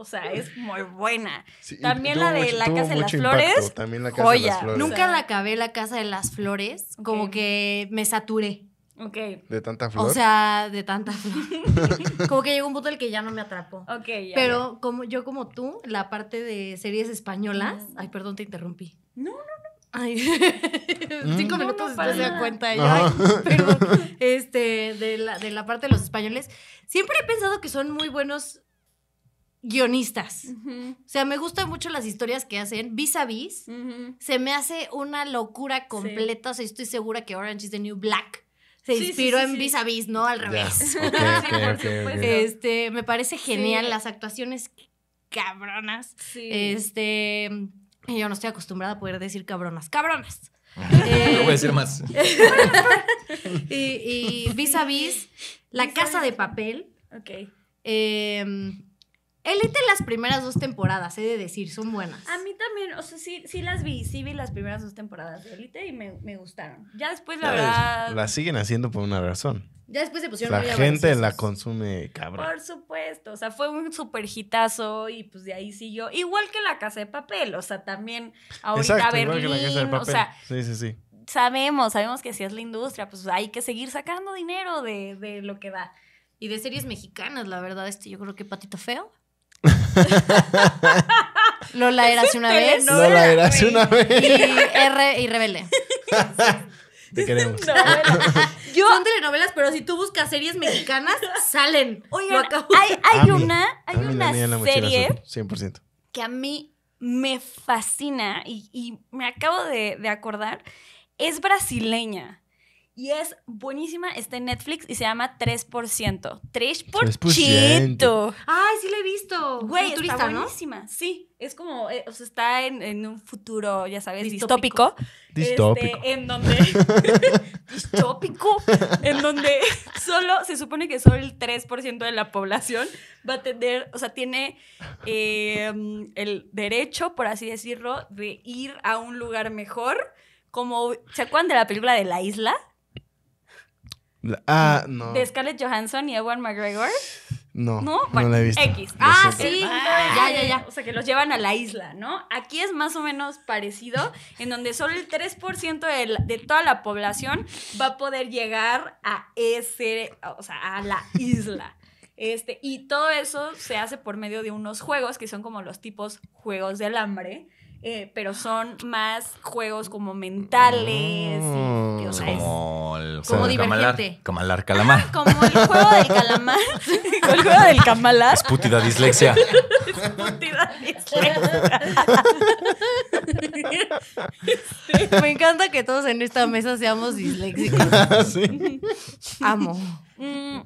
o sea, es muy buena. también la de La Casa de las Flores. También la Casa Nunca la acabé La Casa de las Flores. Como que me saturé. Ok. ¿De tanta flor? O sea, de tanta flor. *laughs* como que llegó un punto en el que ya no me atrapó. Ok, ya. Pero como yo como tú, la parte de series españolas... Mm. Ay, perdón, te interrumpí. No, no, no. Ay, *laughs* mm. cinco minutos no, se da cuenta ya. Pero, *laughs* este, de la, de la parte de los españoles, siempre he pensado que son muy buenos guionistas. O sea, me gustan mucho las historias que hacen vis a vis. Se me hace una locura completa. O sea, estoy segura que Orange is the New Black se inspiró en vis a vis, ¿no? Al revés. *laughs* Pues, este, me parece genial las actuaciones cabronas. Este, yo no estoy acostumbrada a poder decir cabronas. Cabronas. Ah, eh, no voy a más. *laughs* y, y, vis a vis, La Casa de Papel. Ok. Eh, Elite las primeras dos temporadas, he de decir, son buenas. A mí también, o sea, sí, sí las vi, sí vi las primeras dos temporadas de Elite y me, gustaron. Ya después, la pues, verdad... La siguen haciendo por una razón. Ya después se pusieron La gente la consume, cabrón. Por supuesto, o sea, fue un super hitazo y pues de ahí siguió. Igual que La Casa de Papel, o sea, también ahorita o sea... Sí, sí, sí. Sabemos, sabemos que si es la industria, pues hay que seguir sacando dinero de, de lo que da. Y de series mexicanas, la verdad, este, yo creo que Patito Feo *laughs* Lola era hace una vez. Lola era hace una vez. Y R y Rebelde. Te queremos. *laughs* Yo, Son telenovelas, pero si tú buscas series mexicanas, salen. Oye, hay, una, hay una serie. Que a mí me fascina y, me acabo de acordar. Es brasileña. Y es buenísima, está en Netflix y se llama 3%. 3%. Ay, sí la he visto. Güey, buenísima. Sí, es como, eh, o sea, está en, un futuro, ya sabes, distópico. Distópico. Este, en donde... *laughs* distópico. En donde solo, se supone que solo el 3% de la población va a tener, o sea, tiene eh, el derecho, por así decirlo, de ir a un lugar mejor. Como, ¿se acuerdan de la película de La Isla? Ah, no. ¿De Scarlett Johansson y Ewan McGregor? No, no, he visto. X. Ah, sí. ya, ya, ya. O sea, que los llevan a la isla, ¿no? Aquí es más o menos parecido, en donde solo el 3% de, toda la población va a poder llegar a ese, o sea, a la isla. Este, y todo eso se hace por medio de unos juegos que son como los tipos juegos de hambre, eh, pero son más juegos como mentales. Mm, como, como, divergente. Como el calamar. *laughs* como el juego del calamar. *laughs* *laughs* como el juego del calamar. putida dislexia. putida dislexia. Me encanta que todos en esta mesa seamos disléxicos. Amo. Mm.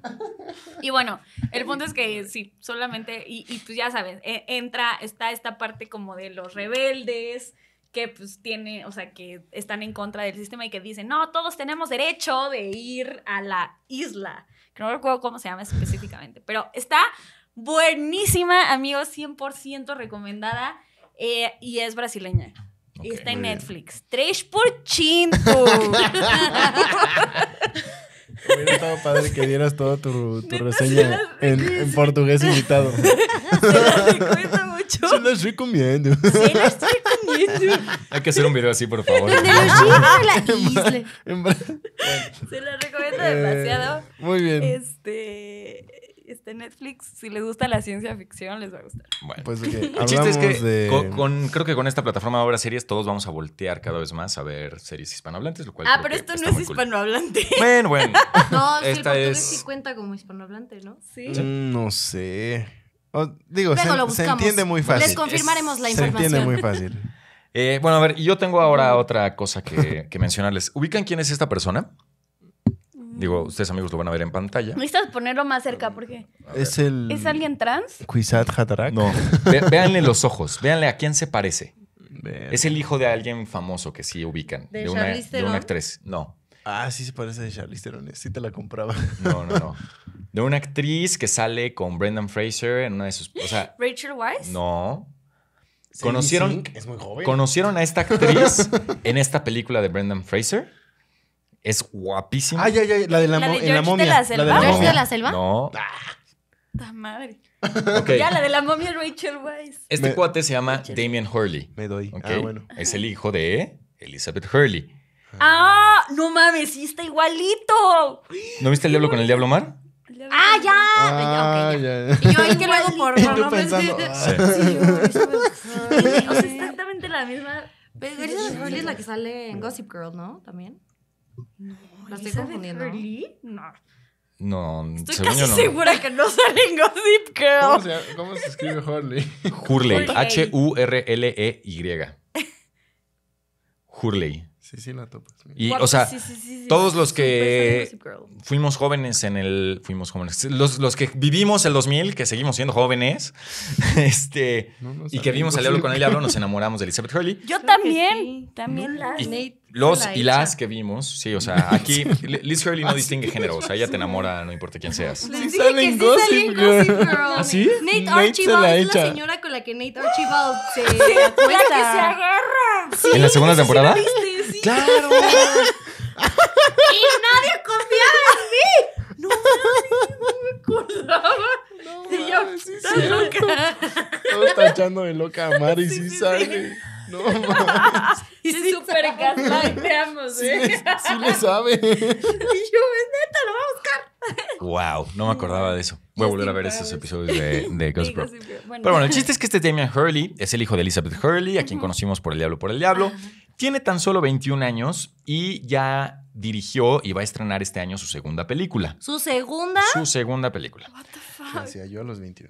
y bueno, el punto es que sí, solamente, y, pues ya sabes, e, entra, está esta parte como de los rebeldes que pues tiene, o sea, que están en contra del sistema y que dicen, no, todos tenemos derecho de ir a la isla. Que no recuerdo cómo se llama específicamente, pero está buenísima, amigos, 100% recomendada eh, y es brasileña. y está en Netflix. Tres por chinto. *laughs* *laughs* Hubiera estado padre que dieras toda tu, tu reseña en, en, portugués invitado. Se las mucho. Se las recomiendo. Se las recomiendo. Hay que hacer un video así, por favor. Donde los la isla. Se las recomiendo demasiado. Eh, muy bien. Este este Netflix. Si les gusta la ciencia ficción, les va a gustar. Bueno, pues *laughs* el chiste es que con, creo que con esta plataforma ahora series todos vamos a voltear cada vez más a ver series hispanohablantes, lo cual. Ah, pero esto no es hispanohablante. *laughs* Bueno, bueno. *laughs* no, si el es... sí cuenta como hispanohablante, ¿no? Sí. Mm, no sé. digo, se, entiende muy fácil. Les confirmaremos la información. Se entiende muy fácil. eh, bueno, a ver, yo tengo ahora otra cosa que mencionarles. ¿Ubican quién es esta persona? Digo, ustedes amigos lo van a ver en pantalla. Necesitas ponerlo más cerca porque... Es el... ¿Es alguien trans? Quizás Hatarak. No. *laughs* véanle los ojos, véanle a quién se parece. Es el hijo de alguien famoso que sí ubican. ¿De, una, de una, actriz. No. Ah, sí se parece a Charlize Theron. Sí te la compraba. No, no, no. *laughs* De una actriz que sale con Brendan Fraser en una de sus... O sea, ¿Rachel Weisz? No. Conocieron, es muy joven. conocieron a esta actriz *laughs* en esta película de Brendan Fraser es guapísima. Ah, ya, ya, la de la, ¿La, de la momia. la, de, la selva? No. Ah. madre. *laughs* Ya, la de la momia Rachel Weisz. Este cuate se llama Damian Damien Hurley. Me doy. Ah, bueno. Es el hijo de Elizabeth Hurley. Ah. ¡Ah! ¡No mames! ¡Sí está igualito! ¿No viste el diablo con el diablo mar? ¡Ah, ya! Ah, ya. Y yo ahí que luego *laughs* por, favor *laughs* Sí, o exactamente la misma. Pero Elizabeth Hurley es la que sale en Gossip Girl, ¿no? También. No, estoy confundiendo? No. No, Estoy casi segura que no sale en Gossip Girl. ¿Cómo se, escribe Hurley? Hurley. H-U-R-L-E-Y. E Hurley. Sí, sí, la topas. Y, o sea, todos los que fuimos jóvenes en el. Fuimos jóvenes. Los, los, que vivimos el 2000, que seguimos siendo jóvenes, *laughs* este, y que vimos al diablo con el diablo, nos *laughs* enamoramos de Elizabeth Hurley. Yo también. También la los y las que vimos, sí, o sea, *laughs* aquí Liz Hurley no distingue género, o sea, ella te enamora, no importa quién seas. sí sale en Gossip Girl. ¿Ah, sí? Nate, Archibald la es la señora con la que Nate Archibald se acuesta. que se agarra. ¿En la segunda temporada? sí. y nadie confiaba en mí. No, no me acordaba. No, y yo, sí, loca. *laughs* Todo echando de loca a Mari, sí sale. No, Y gaslighteamos, *laughs* ¿eh? Sí, le sabe. *laughs* y yo, es neta, lo voy a buscar. Wow, no me acordaba de eso. Voy a volver a ver esos episodios de, de Pero bueno, el chiste es que este Damian Hurley es el hijo de Elizabeth Hurley, a quien conocimos por El Diablo por el Diablo. Tiene tan solo 21 años y ya dirigió y va a estrenar este año su segunda película. ¿Su segunda? Su segunda película.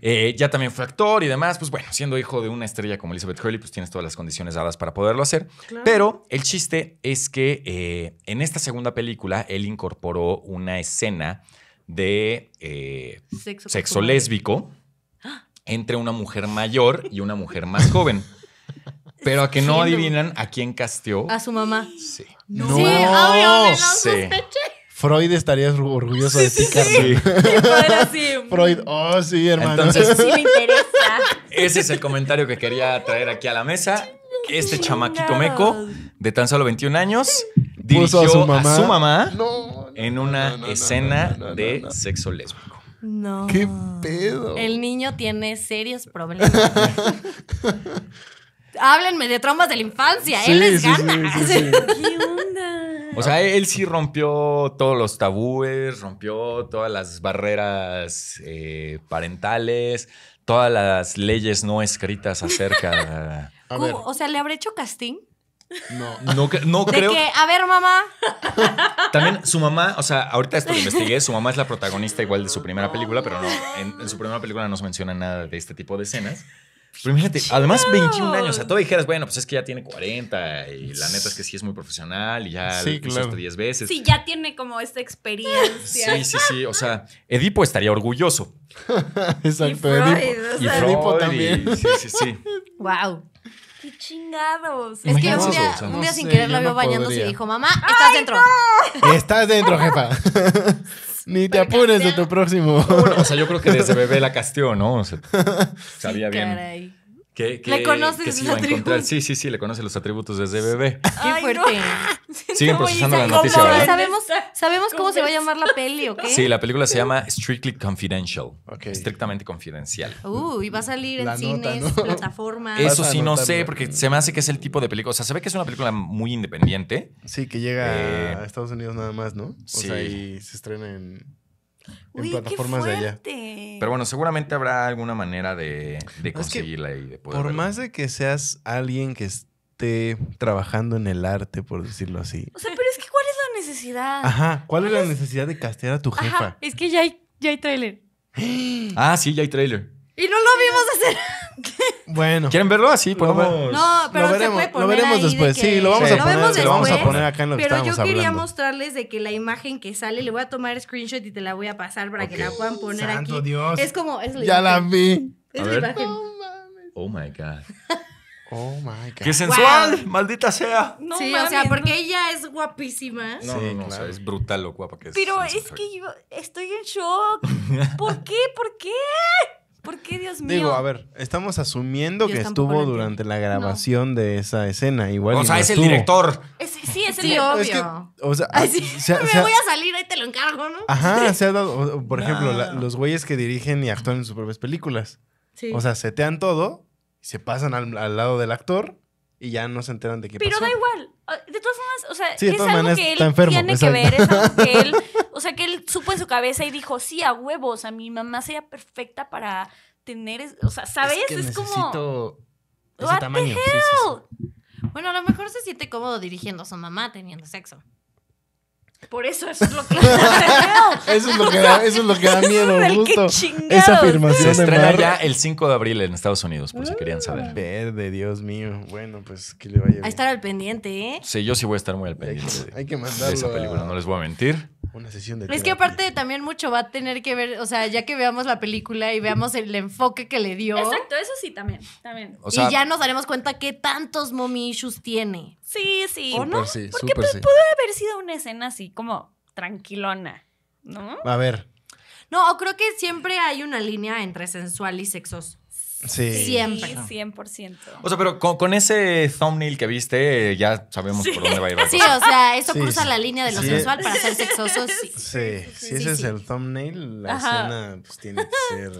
Eh, ya también fue actor y demás. Pues bueno, siendo hijo de una estrella como Elizabeth Hurley, pues tienes todas las condiciones dadas para poderlo hacer. Pero el chiste es que eh, en esta segunda película él incorporó una escena de eh, sexo, lésbico entre una mujer mayor y una mujer más joven. Pero a que no adivinan a quién casteó. A su mamá. Sí. No, sí, sé. Freud estaría orgulloso de ti, Sí. *laughs* Freud, oh sí, hermano. Entonces, sí me interesa. Ese es el comentario que quería traer aquí a la mesa. Este chamaquito meco de tan solo 21 años dirigió a su mamá, en una escena de sexo lésbico. No. ¿Qué pedo? El niño tiene serios problemas. *laughs* Háblenme de traumas de la infancia. Él ¿eh? les sí, gana. *laughs* ¿Qué onda? O sea, él sí rompió todos los tabúes, rompió todas las barreras eh, parentales, todas las leyes no escritas acerca. *laughs* A ver. O sea, ¿le habré hecho casting? No, *laughs* no, creo. De que, a ver, mamá. *laughs* También su mamá, o sea, ahorita esto lo investigué, su mamá es la protagonista igual de su primera película, pero no, en su primera película no se menciona nada de este tipo de escenas. Pero pues imagínate, además 21 años, o sea, tú dijeras, bueno, pues es que ya tiene 40 y la neta es que sí es muy profesional y ya sí, lo claro. hasta 10 veces. Sí, ya tiene como esta experiencia. Sí, sí, sí, o sea, Edipo estaría orgulloso. *laughs* Exacto, Edipo. y Edipo también. sí, sí, sí. Wow. *laughs* ¡Qué chingados! Es que un día, sin querer la vio bañándose y dijo, mamá, estás dentro. Estás dentro, jefa. *laughs* *laughs* Ni te apures de tu próximo. o sea, yo creo que desde *laughs* bebé la castió, ¿no? O sea, sabía bien le conoces los atributos? Sí, sí, sí, le conoce los atributos desde bebé. Qué fuerte. *laughs* Siguen procesando la noticia, Sabemos, cómo se va a llamar la peli, ¿ok? Sí, la película se llama Strictly Confidential. Estrictamente confidencial. Uh, y va a salir en cines, plataformas. Eso sí, no sé, porque se me hace que es el tipo de película. O sea, se ve que es una película muy independiente. Sí, que llega eh, a Estados Unidos nada más, ¿no? O sea, y se estrena en en plataformas de allá. Pero bueno, seguramente habrá alguna manera de, conseguirla y de poder. Por más de que seas alguien que esté trabajando en el arte, por decirlo así. O sea, pero es que ¿cuál es la necesidad? Ajá, ¿cuál, es la necesidad de castear a tu jefa? es que ya hay, trailer. ah, sí, ya hay trailer. Y no lo vimos hacer. Bueno. ¿Quieren verlo así? Ah, no, pero lo, veremos, se puede poner lo veremos después. Sí, lo vamos, A poner, lo vamos a poner acá en lo Pero yo quería mostrarles de que la imagen que sale, le voy a tomar screenshot y te la voy a pasar para que la puedan poner Santo aquí. Dios. Es como. ya la vi. Es a la imagen. Oh, my God. *laughs* Oh my God. ¡Qué sensual! ¡Maldita sea! No, sí, o sea, porque ella es guapísima. No, sí, no, o sea, es brutal lo guapa que es. Pero es que yo estoy en shock. *laughs* ¿Por qué? ¿Por qué? ¿Por qué, Dios mío? Digo, a ver, estamos asumiendo que estuvo durante la grabación de esa escena. Igual o sea, es el director. sí, es el Es o sea, *laughs* me voy a salir, ahí te lo encargo, ¿no? Ajá, *laughs* se ha dado, por ejemplo, los güeyes que dirigen y actúan en sus propias películas. Sí. O sea, setean todo, se pasan al, lado del actor y ya no se enteran de qué pasó. Pero da igual. Ah, de todas formas, o sea, es algo que él tiene que ver, es algo que él, *laughs* o sea, que él supo en su cabeza y dijo, sí, a huevos, a mi mamá sería perfecta para tener, o sea, ¿sabes? Es, como... tamaño. Sí, bueno, a lo mejor se siente cómodo dirigiendo a su mamá teniendo sexo. Por eso, *laughs* *laughs* eso es lo que da miedo. Eso es lo que da, eso es lo que da miedo, justo. Esa afirmación. Se estrenará ya el 5 de abril en Estados Unidos, por si ah. querían saber. Verde, Dios mío. Bueno, pues qué le a llevar. A estar al pendiente, ¿eh? Sí, yo sí voy a estar muy al pendiente. Hay que, mandarlo. De esa película, no les voy a mentir. Una sesión de Es que aparte también mucho va a tener que ver, o sea, ya que veamos la película y veamos el enfoque que le dio. Exacto, eso sí también, también. y ya nos daremos cuenta qué tantos momishus tiene. Sí, sí. ¿O no? Sí, Porque pudo haber sido una escena así como tranquilona, ¿no? A ver. No, creo que siempre hay una línea entre sensual y sexoso. Sí. 100%. O sea, pero con, ese thumbnail que viste, eh, ya sabemos por dónde va a ir. Sí, o sea, eso cruza la línea de lo sensual para ser sexosos Sí, sí, si ese es el thumbnail, la escena pues tiene que ser.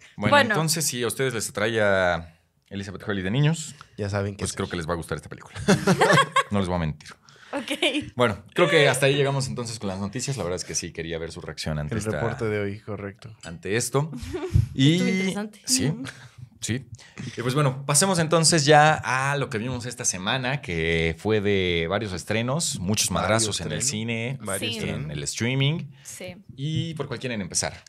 *laughs* bueno, entonces si a ustedes les atrae a Elizabeth Hurley de niños, ya saben que pues creo que les va a gustar esta película. *laughs* no les voy a mentir. Ok. Bueno, creo que hasta ahí llegamos entonces con las noticias. La verdad es que sí quería ver su reacción ante El reporte de hoy, correcto. Ante esto. *laughs* Y Sí. Sí. Y pues bueno, pasemos entonces ya a lo que vimos esta semana, que fue de varios estrenos, muchos madrazos en el cine, varios en el streaming. Sí. ¿Y por cualquier quieren empezar?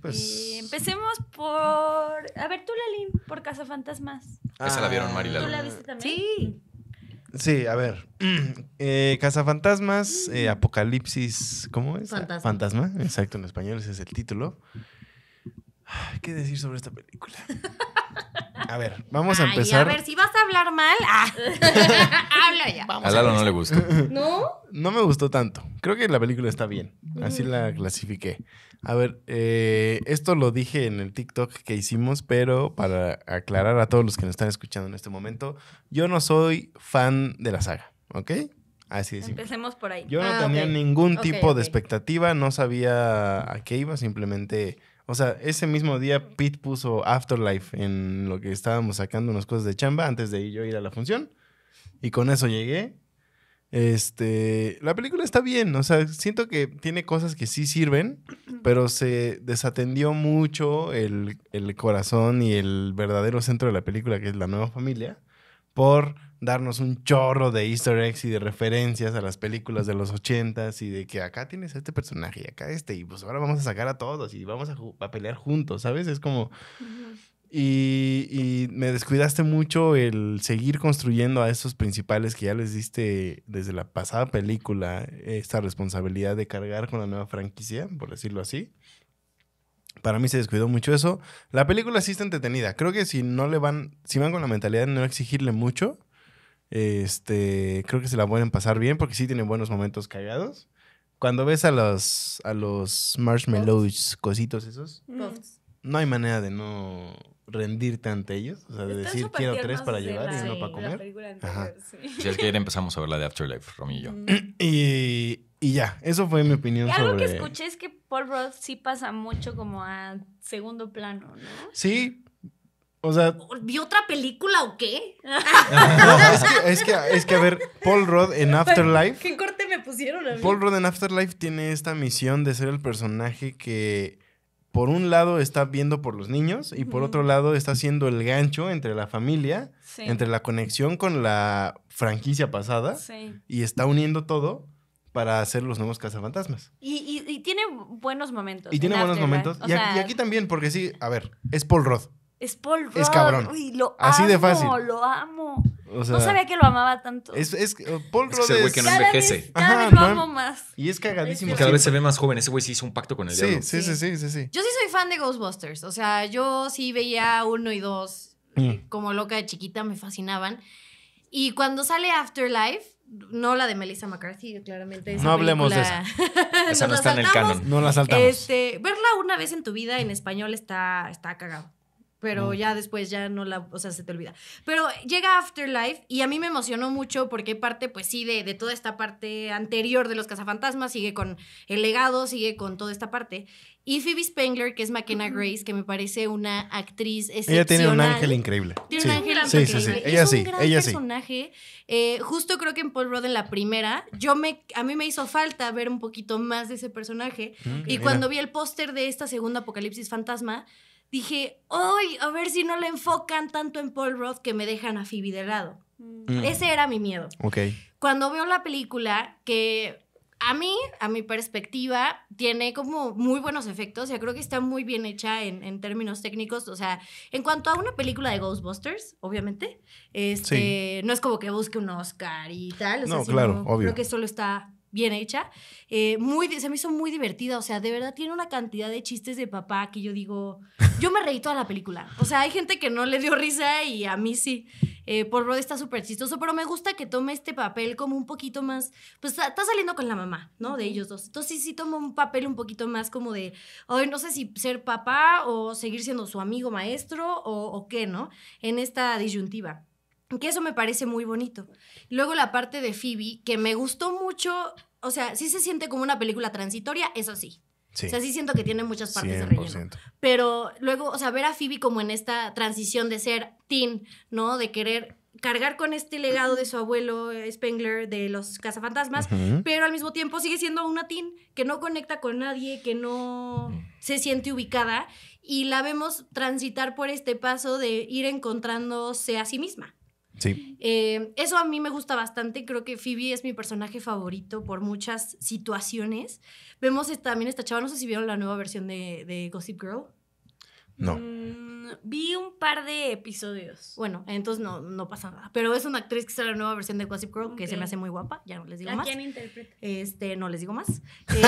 Pues... empecemos por. A ver, tú, Lalín, por casa fantasmas la vieron, Marila. ¿Tú la viste también? Sí. Sí, a ver. *clears throat* Eh, Cazafantasmas, eh, Apocalipsis, ¿cómo es? Fantasma. exacto, en español ese es el título. ¿Qué decir sobre esta película? A ver, vamos a empezar. a ver, si vas a hablar mal, ah. *laughs* habla ya. a Lalo no le gustó. ¿No? No me gustó tanto. Creo que la película está bien. Así la mm. clasifiqué. A ver, eh, esto lo dije en el TikTok que hicimos, pero para aclarar a todos los que nos están escuchando en este momento, yo no soy fan de la saga, ¿ok? Así es. Empecemos por ahí. Yo no ah, tenía ningún tipo de expectativa, no sabía a qué iba, simplemente... O sea, ese mismo día Pete puso Afterlife en lo que estábamos sacando unas cosas de chamba antes de yo ir a la función. Y con eso llegué, este, la película está bien, o sea, siento que tiene cosas que sí sirven, pero se desatendió mucho el, corazón y el verdadero centro de la película, que es la nueva familia, por darnos un chorro de easter eggs y de referencias a las películas de los ochentas y de que acá tienes a este personaje y acá este y pues ahora vamos a sacar a todos y vamos a, pelear juntos, ¿sabes? Es como... Y, y, me descuidaste mucho el seguir construyendo a esos principales que ya les diste desde la pasada película eh, esta responsabilidad de cargar con la nueva franquicia, por decirlo así. Para mí se descuidó mucho eso. La película sí está entretenida. Creo que si no le van, si van con la mentalidad de no exigirle mucho, este, creo que se la pueden pasar bien porque sí tienen buenos momentos cagados. Cuando ves a los, a los marshmallows, cositos esos, no hay manera de no rendirte ante ellos, o sea, de decir quiero tres para llevar y uno para comer. *laughs* Si es que ayer empezamos a ver la de Afterlife, Romy y yo. Mm. *clears throat* y, ya, eso fue mi opinión. Y algo que escuché es que Paul Roth sí pasa mucho como a segundo plano, ¿no? Sí. O sea. ¿Vi otra película o qué? *laughs* es que, es, que, a ver, Paul Rudd en Afterlife. ¿Qué corte me pusieron? A mí? Paul Rudd en Afterlife tiene esta misión de ser el personaje que por un lado está viendo por los niños y por otro lado está haciendo el gancho entre la familia, entre la conexión con la franquicia pasada y está uniendo todo para hacer los nuevos cazafantasmas. Y, tiene buenos momentos. Y tiene buenos momentos. Y, y, aquí también, porque sí, a ver, es Paul Roth. Es Paul Rudd. Es cabrón. Uy, lo Así de fácil. Lo amo. no sabía que lo amaba tanto. Es, es eh, Paul ese güey que no envejece. Cada vez, lo amo em- más. Y es cagadísimo. Y cada vez se ve más joven. Ese güey sí hizo un pacto con el sí, diablo. Sí, sí, sí, sí, sí. Yo sí soy fan de Ghostbusters. O sea, yo sí veía uno y dos mm. eh, como loca de chiquita. Me fascinaban. Y cuando sale Afterlife, no la de Melissa McCarthy, claramente. no hablemos de esa. *laughs* esa no está en el canon. No la saltamos. Este, verla una vez en tu vida en español está, está cagado pero mm. ya después ya no la, o sea, se te olvida. Pero llega Afterlife y a mí me emocionó mucho porque parte, pues sí, de, de, toda esta parte anterior de los cazafantasmas, sigue con el legado, sigue con toda esta parte. Y Phoebe Spengler, que es McKenna Grace, que me parece una actriz excepcional. Ella tiene un ángel increíble. Tiene sí. un ángel sí, Sí, sí, sí. Ella es un sí, personaje. Eh, justo creo que en Paul Rudd en la primera, yo me, a mí me hizo falta ver un poquito más de ese personaje. Mm, y cuando vi el póster de esta segunda Apocalipsis Fantasma, dije, ¡ay! A ver si no le enfocan tanto en Paul Roth que me dejan a Phoebe de lado. Mm. Ese era mi miedo. Ok. Cuando veo la película, que a mí, a mi perspectiva, tiene como muy buenos efectos. Yo creo que está muy bien hecha en, términos técnicos. O sea, en cuanto a una película de Ghostbusters, obviamente, este, no es como que busque un Oscar y tal. no, claro, obvio. Creo que solo está bien hecha. Eh, muy, se me hizo muy divertida, o sea, de verdad tiene una cantidad de chistes de papá que yo digo, yo me reí toda la película. O sea, hay gente que no le dio risa y a mí sí. Eh, por lo está súper chistoso, pero me gusta que tome este papel como un poquito más, pues está saliendo con la mamá, ¿no? De ellos dos. Entonces sí, sí toma un papel un poquito más como de, hoy no sé si ser papá o seguir siendo su amigo maestro o, o qué, ¿no? En esta disyuntiva. Que eso me parece muy bonito. Luego la parte de Phoebe, que me gustó mucho, o sea, sí se siente como una película transitoria, eso sí. Sí. O sea, sí siento que tiene muchas partes de relleno. Pero luego, o sea, ver a Phoebe como en esta transición de ser teen, ¿no? De querer cargar con este legado de su abuelo eh, Spengler de los cazafantasmas, pero al mismo tiempo sigue siendo una teen que no conecta con nadie, que no se siente ubicada y la vemos transitar por este paso de ir encontrándose a sí misma. Sí. Em, eso a mí me gusta bastante. Creo que Phoebe es mi personaje favorito por muchas situaciones. Vemos también esta chava, no sé si vieron la nueva versión de, Gossip Girl. No. Mm, vi un par de episodios. Bueno, entonces no, pasa nada. Pero es una actriz que es la nueva versión de Gossip Girl, que se me hace muy guapa, ya no les digo más. quién interpreta? Este, no les digo más. *laughs* Eh,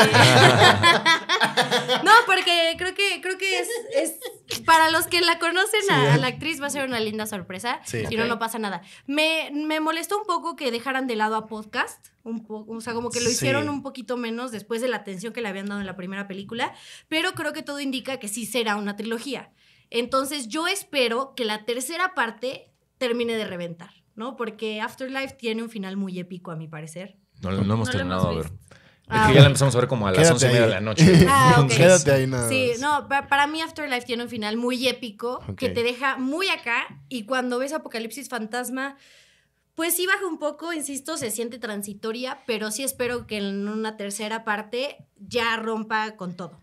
*laughs* no, porque creo que, creo que es, para los que la conocen a, la actriz va a ser una linda sorpresa. si no, no pasa nada. Me, me molestó un poco que dejaran de lado a podcast un poco, o sea, como que lo hicieron un poquito menos después de la atención que le habían dado en la primera película, pero creo que todo indica que sí será una trilogía. Entonces yo espero que la tercera parte termine de reventar, ¿no? Porque Afterlife tiene un final muy épico, a mi parecer. No, lo hemos terminado a ver. Es que ah. ya la empezamos a ver como a las once y media de la noche. *laughs* Ah, Quédate ahí nada. Sí, no, para, mí Afterlife tiene un final muy épico que te deja muy acá y cuando ves Apocalipsis Fantasma, pues sí baja un poco, insisto, se siente transitoria, pero sí espero que en una tercera parte ya rompa con todo.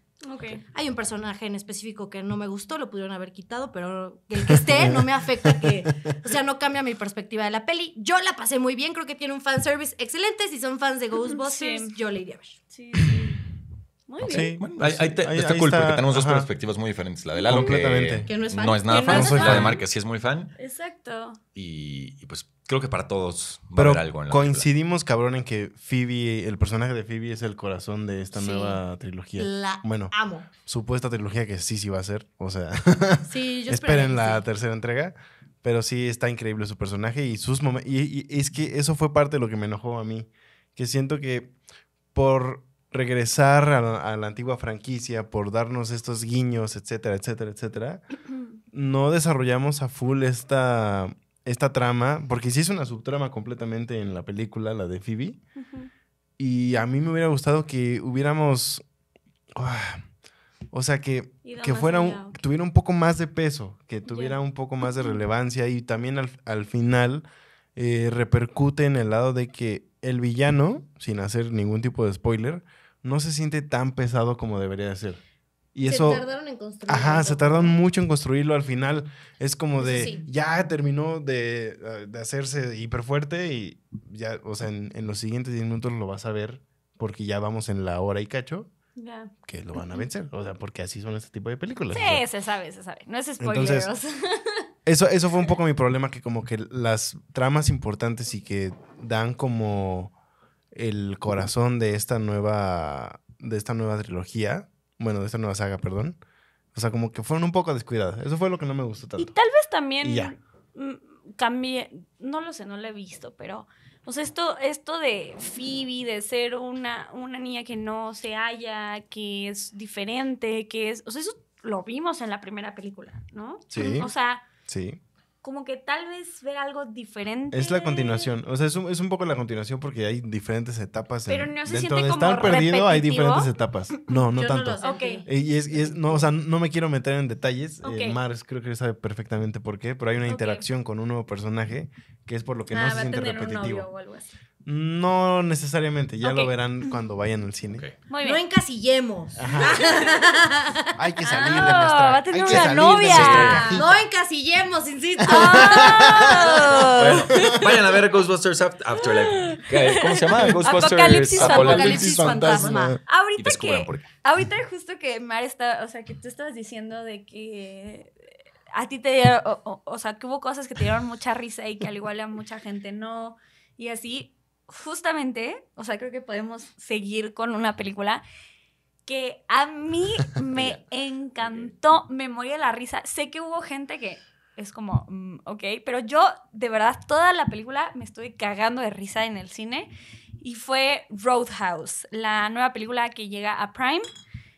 Hay un personaje en específico que no me gustó, lo pudieron haber quitado, pero el que esté no me afecta que, o sea, no cambia mi perspectiva de la peli. Yo la pasé muy bien, creo que tiene un fanservice excelente. Si son fans de Ghostbusters, yo le iría a ver. Sí, sí. Muy bien. Sí, bueno, está cool, porque tenemos dos perspectivas muy diferentes. La de Lalo, que, no es, fan. No es nada fan, fan. de que sí es muy fan. Exacto. y pues creo que para todos va a haber algo en la coincidimos, cabrón, en que Phoebe, el personaje de Phoebe es el corazón de esta nueva trilogía. La bueno, amo. Supuesta trilogía que sí, sí va a ser. O sea, *laughs* sí, esperen la tercera entrega. Pero sí está increíble su personaje y sus momentos. Y, es que eso fue parte de lo que me enojó a mí. Que siento que por regresar a la antigua franquicia, por darnos estos guiños, etcétera, etcétera, etcétera, *clears throat* no desarrollamos a full esta esta trama, porque sí es una subtrama completamente en la película, la de Phoebe. Y a mí me hubiera gustado que hubiéramos. Ah, o sea, que, que fuera tuviera un poco más de peso, que tuviera un poco más de relevancia y también al, final eh, repercute en el lado de que el villano, sin hacer ningún tipo de spoiler, no se siente tan pesado como debería ser. Y se tardaron en construirlo. Ajá, se tardaron mucho en construirlo. Al final es como de, ya terminó de, eh, de hacerse hiperfuerte y ya, o sea, en, los siguientes 10 minutos lo vas a ver porque ya vamos en la hora y cacho. Que lo van a vencer. O sea, porque así son este tipo de películas. Sí, se sabe, se sabe. No es spoiler. *laughs* eso, eso fue un poco mi problema, que como que las tramas importantes y que dan como el corazón de esta nueva, de esta nueva trilogía bueno, de esta nueva saga, perdón. O sea, como que fueron un poco descuidadas. Eso fue lo que no me gustó tanto. Y tal vez también cambié, no lo sé, no lo he visto, pero, o sea, esto, esto de Phoebe, de ser una, una niña que no se halla, que es diferente, que es, o sea, eso lo vimos en la primera película, ¿no? Sí. O sea, sí como que tal vez ver algo diferente. Es la continuación, o sea, es un, es un poco la continuación porque hay diferentes etapas. Pero no se siente como Estar perdido hay diferentes etapas. No, no *laughs* tanto. y es, es, no, o sea, no me quiero meter en detalles. Eh, Mars creo que sabe perfectamente por qué, pero hay una interacción con un nuevo personaje que es por lo que ah, no se siente repetitivo. o algo así. No necesariamente, ya lo verán cuando vayan al cine. No encasillemos. Ajá. *laughs* Hay que ah, salir de nuestra. Va a tener una novia. No encasillemos, insisto. *laughs* Oh. vayan a ver Ghostbusters Afterlife. ¿Cómo se llama? Ghostbusters Apocalipsis, Fantasma. Ahorita que ahorita justo que Mar está, o sea, que tú estabas diciendo de que a ti te dieron, o, o sea, que hubo cosas que te dieron mucha risa y que al igual a mucha gente no y así justamente, o sea, creo que podemos seguir con una película que a mí *laughs* me encantó, me de la risa. Sé que hubo gente que es como, mm, ok, pero yo de verdad toda la película me estoy cagando de risa en el cine y fue Roadhouse, la nueva película que llega a Prime.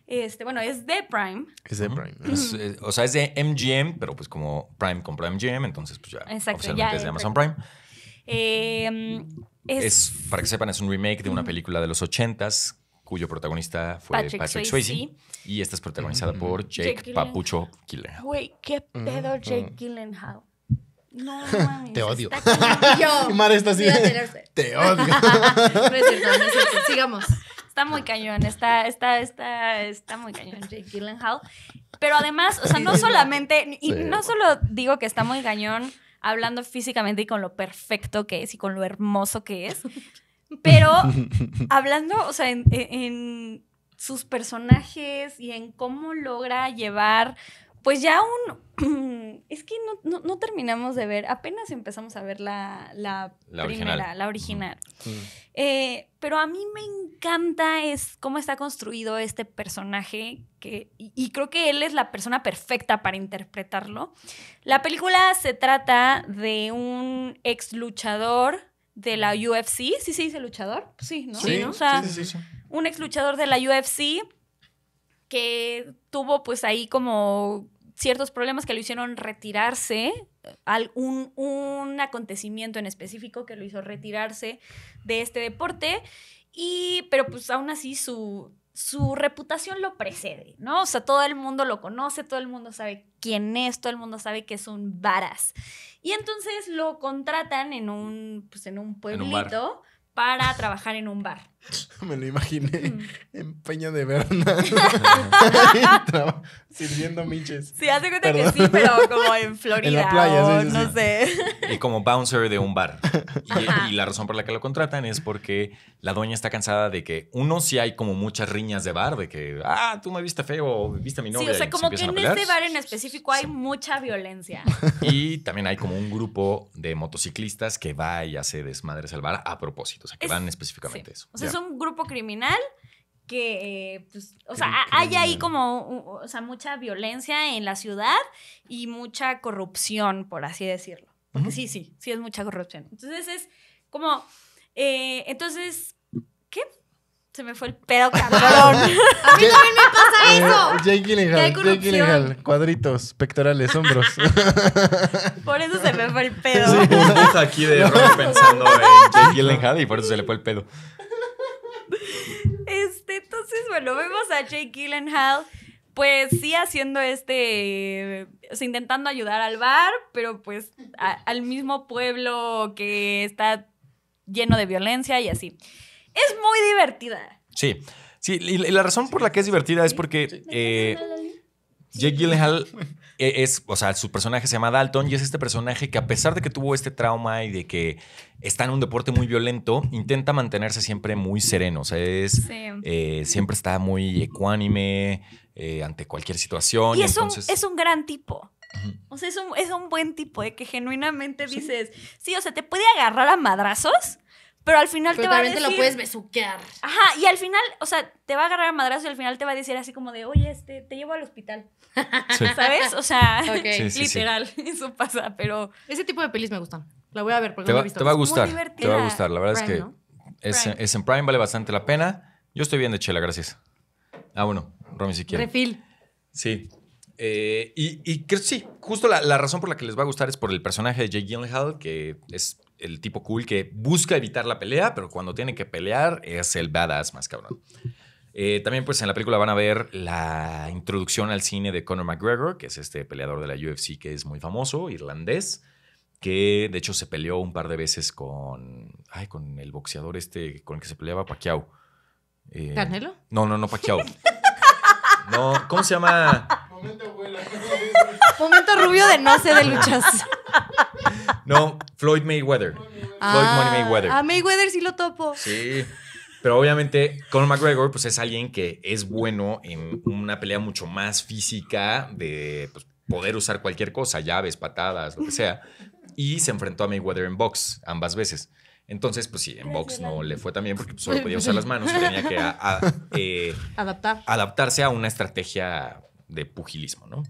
Este, bueno, es de Prime. Es de Prime. Eh, o sea, es de MGM, pero pues como Prime compró MGM, entonces pues ya Exacto, ya es de Amazon Prime. Eh, es, para que sepan, es un remake de una película de los 80s cuyo protagonista fue Patrick, Swayze, y esta es protagonizada por Jake, Papucho Gyllenhaal. Güey, qué pedo Jake Gyllenhaal. No, *laughs* mames. *laughs* *laughs* Te odio. Está yo. está así. Te odio. es no es Sigamos. Está muy cañón, está, está, está, está muy cañón Jake Gyllenhaal. Pero además, o sea, no solamente, y no solo digo que está muy cañón hablando físicamente y con lo perfecto que es y con lo hermoso que es. Pero *laughs* hablando, o sea, en, sus personajes y en cómo logra llevar pues ya un... *clears throat* Es que no, terminamos de ver, apenas empezamos a ver la, primera, original. la original. Eh, pero a mí me encanta es cómo está construido este personaje que, y, creo que él es la persona perfecta para interpretarlo. La película se trata de un ex luchador de la UFC, ¿sí se sí, dice luchador? Pues sí, ¿no? Sí, sí, sí, un ex luchador de la UFC que tuvo pues ahí como ciertos problemas que lo hicieron retirarse, algún, un acontecimiento en específico que lo hizo retirarse de este deporte, y, pero pues aún así su, su reputación lo precede, ¿no? O sea, todo el mundo lo conoce, todo el mundo sabe quién es, todo el mundo sabe que es un varas. Y entonces lo contratan en un, pues, en un pueblito para trabajar en un bar. *laughs* Me lo imaginé mm. en Peña de verna. *laughs* sirviendo miches. Sí, hace cuenta que sí, pero como en Florida. *laughs* En la playa, No sé. Y como bouncer de un bar. Y, la razón por la que lo contratan es porque la dueña está cansada de que, uno, sí hay como muchas riñas de bar, de que, ah, tú me viste feo viste a mi novia. Sí, o sea, como que en este bar en específico hay mucha violencia. Y también hay como un grupo de motociclistas que va y hace desmadres al bar a propósito. O sea, que van específicamente eso. sea, es un grupo criminal que, eh, pues, o sea, hay ahí como, o sea, mucha violencia en la ciudad y mucha corrupción, por así decirlo. sí, sí, sí es mucha corrupción. Entonces es como, eh, entonces, ¿qué? Se me fue el pedo, *laughs* cabrón. *laughs* *laughs* a mí también me pasa eh, eso. Jake Gyllenhaal, Jake Gyllenhaal, cuadritos, pectorales, hombros. por eso se me fue el pedo. Sí, aquí de pensando en Jake Gyllenhaal y por eso se le fue el pedo. Entonces, bueno, vemos a Jake Gyllenhaal, pues sí haciendo este, o sea, intentando ayudar al bar, pero pues al mismo pueblo que está lleno de violencia y así. Es muy divertida. Sí, sí, y la razón por la que es divertida es porque eh, Jake Gyllenhaal e, es, o sea, su personaje se llama Dalton y es este personaje que a pesar de que tuvo este trauma y de que está en un deporte muy violento, intenta mantenerse siempre muy sereno, o sea, es, eh, siempre está muy ecuánime eh, ante cualquier situación. Y es, un, es un gran tipo. O sea, es un, buen tipo de eh, que genuinamente dices, sí, o sea, te puede agarrar a madrazos, pero al final te va a decir... lo puedes besuquear. Ajá, y al final, o sea, te va a agarrar a madrazo y al final te va a decir así como de, oye, este, te llevo al hospital. *laughs* ¿Sabes? O sea, *laughs* literal, *laughs* eso pasa, pero... Ese tipo de pelis me gustan. La voy a ver porque te no va, he visto. Te va a gustar, te va a gustar. La verdad es que es, en Prime, vale bastante la pena. Yo estoy bien de chela, gracias. Ah, bueno, Romy si quiere. Refil. Sí. Eh, y, y que sí, justo la, razón por la que les va a gustar es por el personaje de Jay Gyllenhaal, que es el tipo cool que busca evitar la pelea, pero cuando tiene que pelear es el badass más cabrón. Eh, también pues en la película van a ver la introducción al cine de Conor McGregor, que es este peleador de la UFC que es muy famoso, irlandés, que de hecho se peleó un par de veces con, con el boxeador este con el que se peleaba Pacquiao. Eh, No, no, no, Pacquiao. *laughs* No, ¿cómo se llama? Momento, abuela. Momento rubio de no hacer de luchas. *laughs* No, Floyd Mayweather. Floyd ah, Money Mayweather. A Mayweather sí lo topo. Sí. Pero obviamente Conor McGregor pues es alguien que es bueno en una pelea mucho más física de pues, poder usar cualquier cosa, llaves, patadas, lo que sea. Y se enfrentó a Mayweather en box ambas veces. Entonces, pues sí, en box no le fue tan bien porque pues, solo podía usar las manos y tenía que eh, adaptarse a una estrategia de pugilismo, ¿no?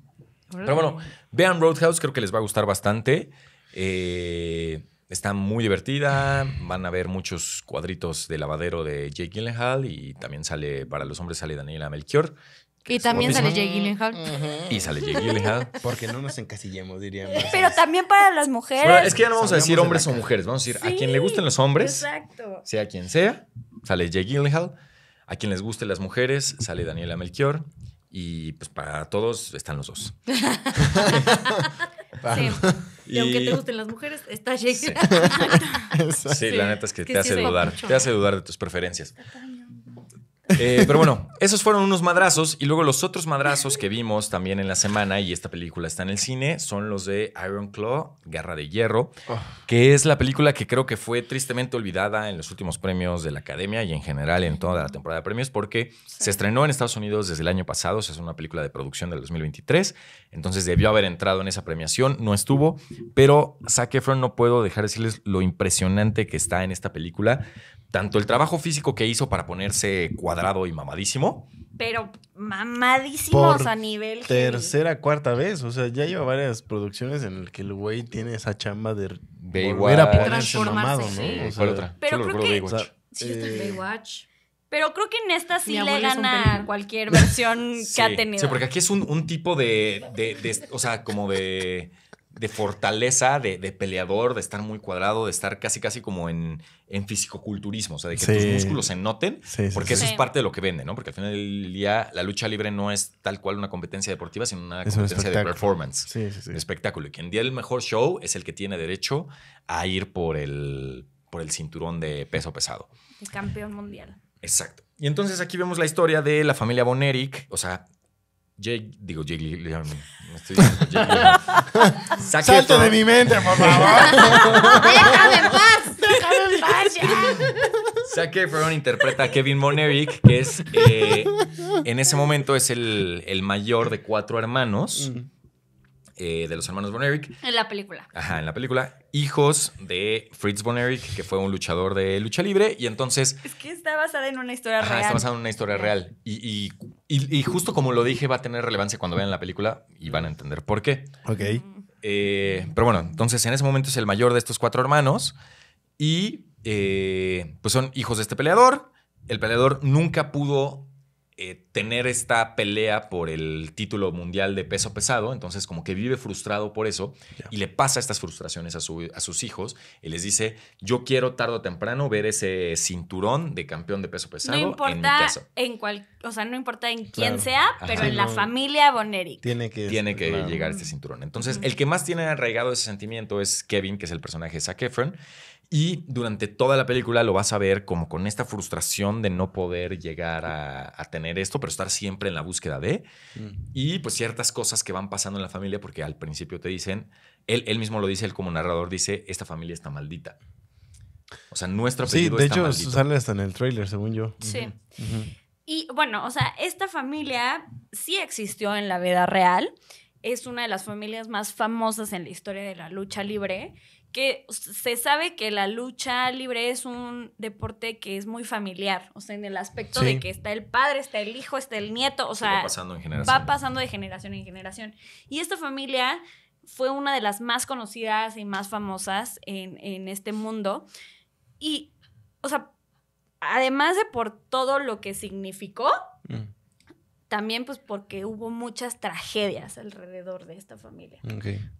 Pero bueno, vean Roadhouse, creo que les va a gustar bastante. Eh, está muy divertida. Van a ver muchos cuadritos de lavadero de Jake Gyllenhaal y también sale, para los hombres sale Daniela Melchior. Y también sale Jake Gyllenhaal. Y sale Jake Gyllenhaal. *laughs* Porque no nos encasillemos, diríamos. Pero también para las mujeres. es que ya no vamos a decir hombres o mujeres. Vamos a decir a quien le gusten los hombres. Exacto. Sea quien sea, sale Jake Gyllenhaal. A quien les gusten las mujeres, sale Daniela Melchior. Y pues para todos están los dos. *laughs* sí. Y, aunque te gusten las mujeres, está Shakespeare. *laughs* Sí, la neta es que, te hace dudar. Te hace dudar de tus preferencias. Eh, pero bueno, esos fueron unos madrazos y luego los otros madrazos que vimos también en la semana y esta película está en el cine son los de Iron Claw, Garra de Hierro, ah. que es la película que creo que fue tristemente olvidada en los últimos premios de la Academia y en general en toda la temporada de premios porque se estrenó en Estados Unidos desde el año pasado, o sea, es una película de producción del 2023, entonces debió haber entrado en esa premiación, no estuvo, pero Zac Efron no puedo dejar de decirles lo impresionante que está en esta película, tanto el trabajo físico que hizo para ponerse cuadrado y mamadísimo. Pero mamadísimos a nivel. Tercera, cuarta vez. O sea, ya lleva varias producciones en las que el güey tiene esa chamba de Baywatch. a Pero creo que. Eh, Pero creo que en esta sí le gana cualquier *laughs* versión que ha tenido. Sí, porque aquí es un, tipo de, O sea, como de de fortaleza, de, peleador, de estar muy cuadrado, de estar casi casi como en, en fisicoculturismo, o sea, de que tus músculos se noten, porque eso es parte de lo que vende, ¿no? Porque al final del día la lucha libre no es tal cual una competencia deportiva, sino una competencia de performance, de espectáculo. Y quien dé el mejor show es el que tiene derecho a ir por el, por el cinturón de peso pesado. El campeón mundial. Exacto. Y entonces aquí vemos la historia de la familia Boneric, o sea, Jake, digo Jake Gyllenhaal, no estoy *laughs* diciendo Jake de mi mente, por favor. Déjame en paz, déjame en paz ya. Zac Efron interpreta a Kevin Monerick, que es, eh, en ese momento es el, el mayor de cuatro hermanos. Eh, de los hermanos Bonerick. En la película. Ajá, en la película. Hijos de Fritz Bonerick, que fue un luchador de lucha libre. Y entonces. Es que está basada en una historia real. Está basada en una historia real. y y, justo como lo dije, va a tener relevancia cuando vean la película y van a entender por qué. Ok. Eh, pero bueno, entonces en ese momento es el mayor de estos cuatro hermanos y eh, pues son hijos de este peleador. El peleador nunca pudo eh, tener esta pelea por el título mundial de peso pesado, entonces como que vive frustrado por eso y le pasa estas frustraciones a, sus hijos y les dice, yo quiero tarde o temprano ver ese cinturón de campeón de peso pesado. No importa en, o sea, no importa en quién sea, pero en la familia Boneric Tiene que, llegar este cinturón. Entonces, el que más tiene arraigado ese sentimiento es Kevin, que es el personaje de Zac Efron. Y durante toda la película lo vas a ver como con esta frustración de no poder llegar a tener esto, pero estar siempre en la búsqueda de. Mm. Y pues ciertas cosas que van pasando en la familia, porque al principio te dicen, él, mismo lo dice, él como narrador dice, esta familia está maldita. O sea, nuestro apellido Sí, de hecho, sale hasta en el trailer, según yo. Sí. Y bueno, o sea, esta familia sí existió en la vida real. Es una de las familias más famosas en la historia de la lucha libre que se sabe que la lucha libre es un deporte que es muy familiar, o sea, en el aspecto de que está el padre, está el hijo, está el nieto, o sea, va pasando, de generación en generación. Y esta familia fue una de las más conocidas y más famosas en, este mundo. Y, o sea, además de por todo lo que significó, mm también pues porque hubo muchas tragedias alrededor de esta familia.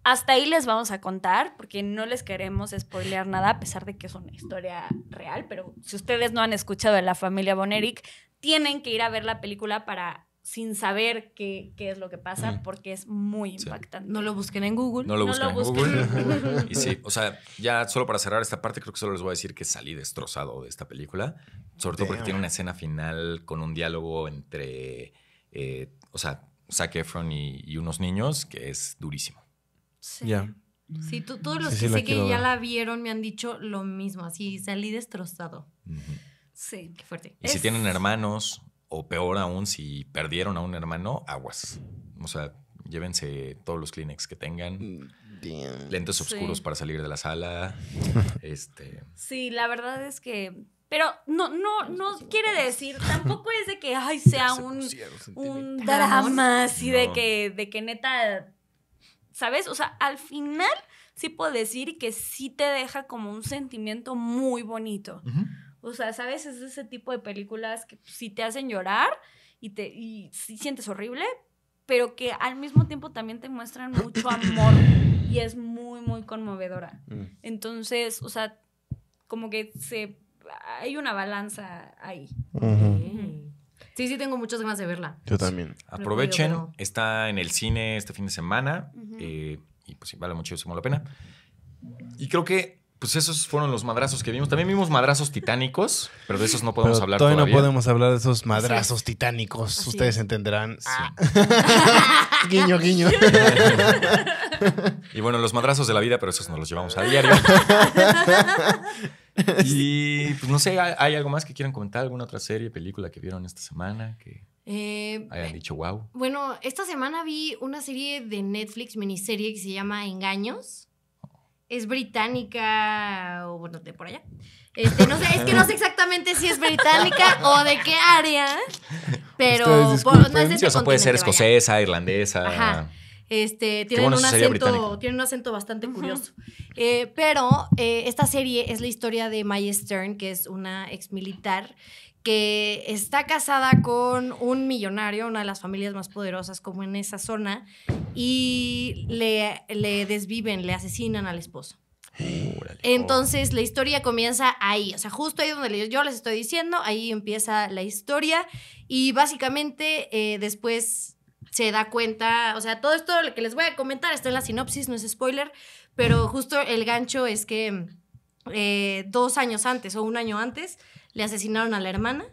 Hasta ahí les vamos a contar porque no les queremos spoilear nada a pesar de que es una historia real, pero si ustedes no han escuchado de la familia Boneric, tienen que ir a ver la película para sin saber qué, qué es lo que pasa porque es muy impactante. No lo busquen en Google. No lo busquen, en *laughs* y sí, o sea, ya solo para cerrar esta parte, creo que solo les voy a decir que salí destrozado de esta película, sobre todo porque tiene una escena final con un diálogo entre eh, o sea, Zac Efron y, unos niños, que es durísimo. Sí. Sí, todos los que que ya la vieron me han dicho lo mismo, así salí destrozado. Sí. Qué fuerte. Y si tienen hermanos, o peor aún, si perdieron a un hermano, aguas. O sea, llévense todos los Kleenex que tengan. Lentes oscuros para salir de la sala. *laughs* este. Sí, la verdad es que pero no, no, no quiere decir, tampoco es de que *laughs* ay sea un, drama así de que, de que neta. ¿Sabes? O sea, al final sí puedo decir que sí te deja como un sentimiento muy bonito. O sea, ¿sabes? Es ese tipo de películas que sí te hacen llorar y te y sí sientes horrible, pero que al mismo tiempo también te muestran mucho amor y es muy, muy conmovedora. Mm. Entonces, o sea, como que se hay una balanza ahí. Sí, sí, tengo muchas ganas de verla. Yo también. Aprovechen, está en el cine este fin de semana eh, y pues vale muchísimo la pena. Y creo que pues esos fueron los madrazos que vimos. También vimos madrazos titánicos, pero de esos no podemos hablar todavía. Todavía no podemos hablar de esos madrazos titánicos. Ustedes entenderán. Ah. *laughs* guiño, guiño. *laughs* *laughs* y bueno, los madrazos de la vida, pero esos nos los llevamos a diario. *laughs* y pues no sé, ¿hay algo más que quieran comentar? ¿Alguna otra serie, película que vieron esta semana? Que... Eh, hayan eh, dicho wow. Bueno, esta semana vi una serie de Netflix, miniserie que se llama Engaños. Es británica, o bueno, de por allá. Este, no sé, es que no sé exactamente si es británica o de qué área, pero no es de este puede ser escocesa, irlandesa. Este, tienen, un acento, un acento, bastante curioso. Eh, pero eh, esta serie es la historia de Maya Stern, que es una ex militar que está casada con un millonario, una de las familias más poderosas como en esa zona, y le, le desviven, le asesinan al esposo. Entonces la historia comienza ahí, o sea, justo ahí donde yo les estoy diciendo, ahí empieza la historia y básicamente eh, después se da cuenta, o sea, todo esto lo que les voy a comentar está en la sinopsis, no es spoiler, pero justo el gancho es que eh, dos años antes o un año antes le asesinaron a la hermana.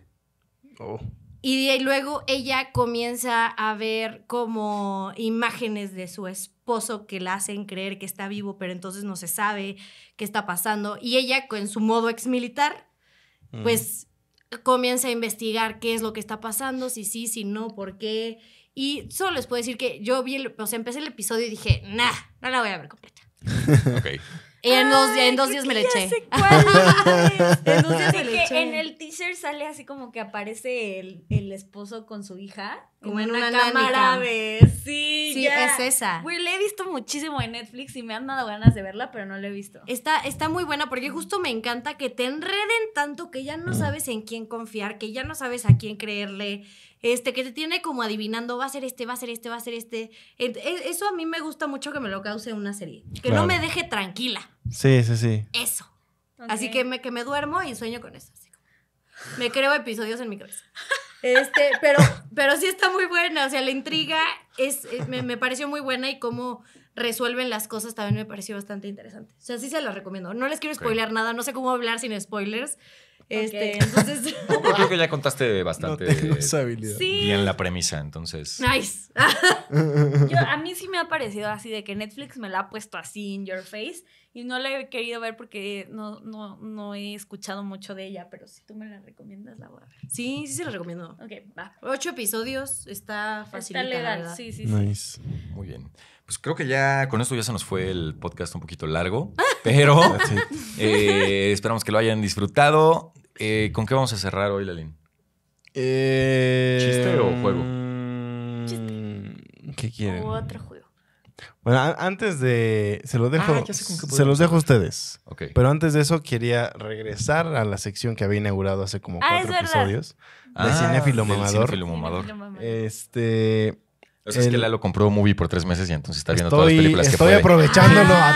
Oh. Y, luego ella comienza a ver como imágenes de su esposo que la hacen creer que está vivo, pero entonces no se sabe qué está pasando. Y ella, con su modo ex militar, mm. pues comienza a investigar qué es lo que está pasando, si sí, si no, por qué. Y solo les puedo decir que yo vi, el, o sea, empecé el episodio y dije, nah, no la voy a ver completa. ok. Y en dos, días me la eché. *laughs* en dos días me eché. En el teaser sale así como que aparece el, esposo con su hija. Como en una, una cámara Sí, sí es esa. Güey, la he visto muchísimo en Netflix y me han dado ganas de verla, pero no la he visto. Está, está muy buena porque justo me encanta que te enreden tanto que ya no sabes en quién confiar, que ya no sabes a quién creerle, este, que te tiene como adivinando, va a ser este, va a ser este, va a ser este. E, eso a mí me gusta mucho que me lo cause una serie. Que no me deje tranquila. Sí, sí, sí. Eso. Así que me, que me duermo y sueño con eso. Me creo episodios en mi cabeza. Este, pero, pero sí está muy buena. O sea, la intriga es, eh, me, pareció muy buena y cómo resuelven las cosas también me pareció bastante interesante. O sea, sí se las recomiendo. No les quiero spoilear nada, no sé cómo hablar sin spoilers, este, entonces. *laughs* creo que ya contaste bastante bien la premisa, entonces. Nice. *laughs* a mí sí me ha parecido así de que Netflix me la ha puesto así in your face y no la he querido ver porque no, no, no he escuchado mucho de ella, pero si tú me la recomiendas, la voy a ver. Sí, sí se la recomiendo. Ok, va. Ocho episodios, está fácil. Está legal, sí, sí, Nice. Muy bien. Pues creo que ya con esto ya se nos fue el podcast un poquito largo, *laughs* pero eh, esperamos que lo hayan disfrutado. Eh, ¿Con qué vamos a cerrar hoy, Lalín? Eh, ¿Chiste o juego? Mm, Chiste. ¿Qué quieren? O otro juego. Bueno, antes de. Se, dejo, ah, se los dejo a ustedes. Pero antes de eso, quería regresar a la sección que había inaugurado hace como ah, cuatro episodios. Ah, de Cinefilo Mamador. Mamador. Este. O sea, es que Lalo compró Movie por tres meses y entonces está viendo todas las películas que Estoy aprovechándolo a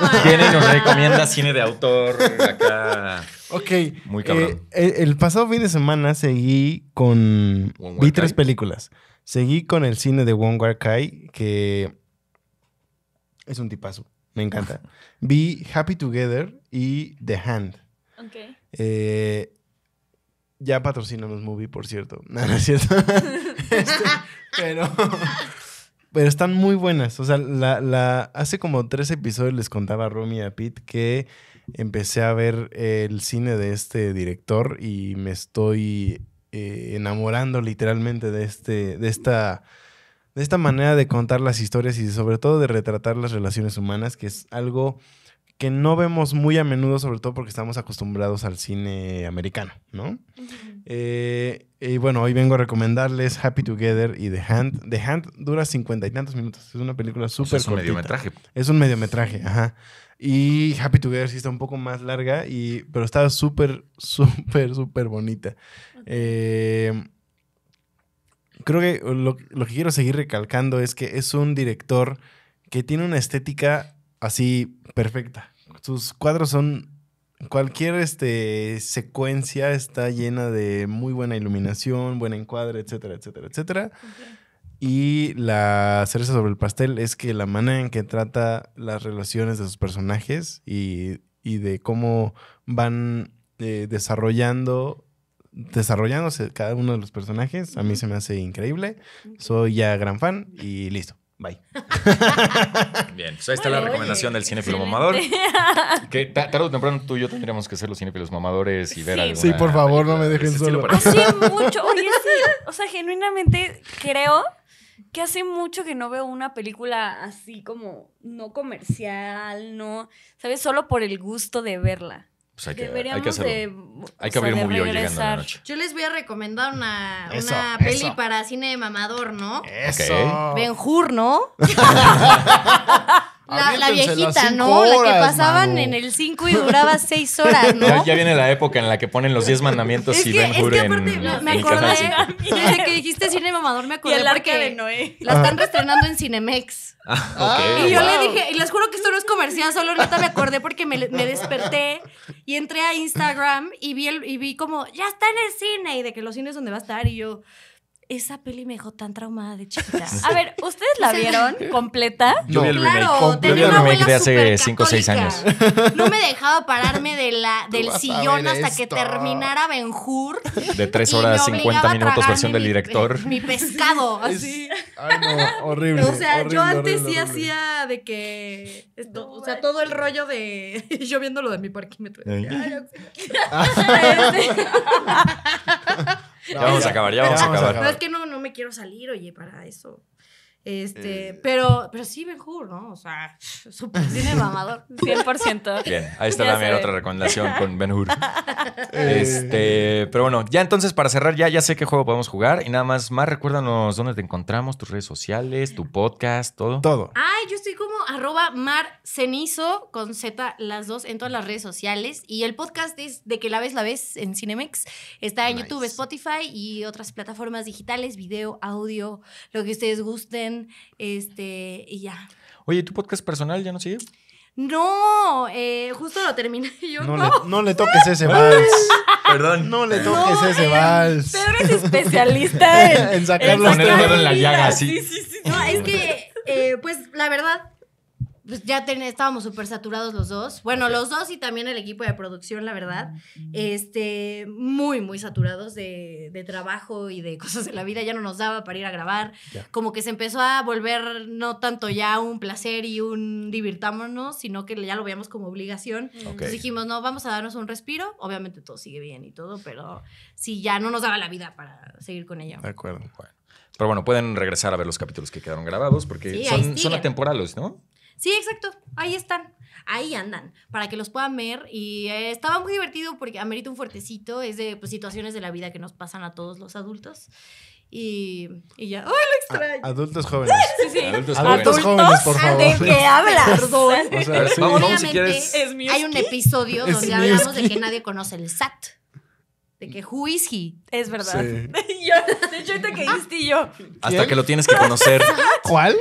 todo. viene, viene y nos recomienda cine de autor acá. Ok. Muy eh, cabrón. el pasado fin de semana seguí con. Vi tres películas. Seguí con el cine de Wong War Kai, que es un tipazo. Me encanta. *laughs* Vi Happy Together y The Hand. Ok. Eh, ya ya los movies, por cierto. *laughs* No, es cierto. *laughs* Este, pero, pero están muy buenas. O sea, hace como tres episodios les contaba a Romy y a Pete que empecé a ver eh, el cine de este director y me estoy eh, enamorando literalmente de, este, de, esta, de esta manera de contar las historias y sobre todo de retratar las relaciones humanas, que es algo que no vemos muy a menudo, sobre todo porque estamos acostumbrados al cine americano, ¿no? Eh, y bueno, hoy vengo a recomendarles Happy Together y The Hand. The Hand dura cincuenta y tantos minutos. Es una película súper Es un mediometraje. Es un mediometraje, ajá. Y Happy Together sí está un poco más larga, y, pero está súper, *laughs* súper, súper bonita. Eh, creo que lo que quiero seguir recalcando es que es un director que tiene una estética así perfecta. Sus cuadros son cualquier este, secuencia está llena de muy buena iluminación, buen encuadre, etcétera, etcétera, etcétera. Y la cereza sobre el pastel es que la manera en que trata las relaciones de sus personajes y, de cómo van eh, desarrollando desarrollándose cada uno de los personajes, a mí se me hace increíble. Soy ya gran fan y listo. Bye. *laughs* Bien, pues ahí está la recomendación del cinéfilo mamador. *laughs* Que tarde o temprano tú y yo tendríamos que hacer los cinefilos mamadores y ver sí. Sí, por favor, no me dejen solo. Hace *laughs* mucho, O sea, genuinamente creo que hace mucho que no veo una película así como no comercial, no, ¿sabes? Solo por el gusto de verla pues hay que, hay que hacerlo. De, hay que abrir sea, Movio llegando a la noche. Yo les voy a recomendar una, eso, una eso. peli para cine de mamador, ¿no? Eso. Ben Hur, ¿no? *laughs* *laughs* La, la viejita, ¿no? la que pasaban en el 5 y duraba 6 horas, ¿no? Ya, viene la época en la que ponen los 10 mandamientos es y ven Hur en. Me, me acordé. Desde *laughs* que dijiste cine mamador, me acordé. porque La están ah. reestrenando en Cinemex. Ah, ah. y yo le dije, y les juro que esto no es comercial, solo ahorita me acordé porque me, me desperté y entré a Instagram y vi, y vi como, ya está en el cine, y de que los cines donde va a estar, y yo esa peli me dejó tan traumada de *laughs* chiquita. A ver, ¿ustedes la vieron *laughs* completa? Yo vi el remake. Claro, tenía el remake de hace 5 o 6 años. *laughs* No me dejaba pararme de del sillón hasta que terminara Ben Hur. De 3 horas 50 minutos, versión del director. Mi, pescado, así. ay, no, horrible. O sea, yo antes sí hacía de que. o sea, todo el rollo de. Yo viéndolo de mi parquímetro. Ya vamos a acabar, ya, vamos, vamos, a acabar. No es que no, no me quiero salir, oye, para eso. Este, eh, pero, pero sí, Ben Hur, ¿no? O sea, *laughs* super *laughs* cine mamador. 100%. Bien, ahí está también otra recomendación con Ben Hur. *laughs* este, pero bueno, ya entonces para cerrar, ya, ya sé qué juego podemos jugar. Y nada más, más recuérdanos dónde te encontramos, tus redes sociales, tu podcast, todo. Todo. Ay, yo estoy como arroba mar cenizo con Z las dos en todas las redes sociales. Y el podcast es de que la ves, la ves en Cinemex. Está en YouTube, Spotify y otras plataformas digitales, video, audio, lo que ustedes gusten este, y ya. Oye, ¿tu podcast personal ya no sigue? No, eh, justo lo terminé *laughs* yo. No, no. Le, toques ese vals. Perdón. No le toques ese vals. Pedro es especialista *laughs* en, en sacar los dedos en la llaga, sí. Sí, sí, No, es que, eh, pues la verdad, pues ya ten, estábamos súper saturados los dos. Bueno, los dos y también el equipo de producción, la verdad. Este, muy, muy saturados de, trabajo y de *laughs* cosas de la vida. Ya no nos daba para ir a grabar. Como que se empezó a volver no tanto ya un placer y un divirtámonos, sino que ya lo veíamos como obligación. dijimos, no, vamos a darnos un respiro. Obviamente todo sigue bien y todo, pero sí, ya no nos daba la vida para seguir con ella De acuerdo. Pero bueno, pueden regresar a ver los capítulos que quedaron grabados porque son, son atemporales, ¿no? Sí, exacto, ahí están. Ahí andan, para que los puedan ver. Y eh, estaba muy divertido porque amerita un fuertecito, es de pues, situaciones de la vida que nos pasan a todos los adultos. Y, y ya, ¡ay, lo extraño! adultos *laughs* jóvenes. Sí, sí. Adultos, jóvenes. por favor. ¿De qué hablas? *laughs* o sea, sí. Obviamente, hay un episodio donde hablamos de que nadie conoce el SAT. De que, who is he? Es verdad. *laughs* yo, de hecho, ahorita que diste yo. Hasta que lo tienes que conocer. *laughs* ¿Cuál?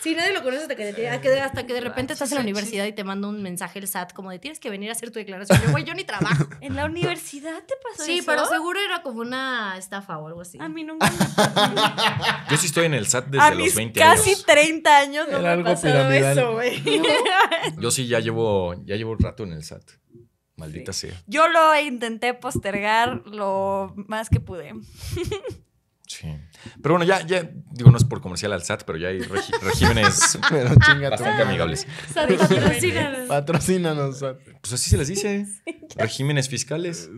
Sí, nadie lo conoce hasta que, hasta que de repente estás en la universidad y te manda un mensaje el SAT como de tienes que venir a hacer tu declaración. Yo, güey, yo ni trabajo. *laughs* ¿En la universidad te pasó sí, eso? Sí, pero seguro era como una estafa o algo así. A mí nunca me Yo sí estoy en el SAT desde los 20 años. casi 30 años no me ha pasado eso, güey. Yo sí ya llevo, ya llevo un rato en el SAT. Maldita sea. Yo lo intenté postergar lo más que pude. Sí. Pero bueno, ya, ya, digo, no es por comercial al SAT, pero ya hay *laughs* regímenes pero bastante amigables. patrocínanos. SAT. Pues así se les dice. regímenes fiscales.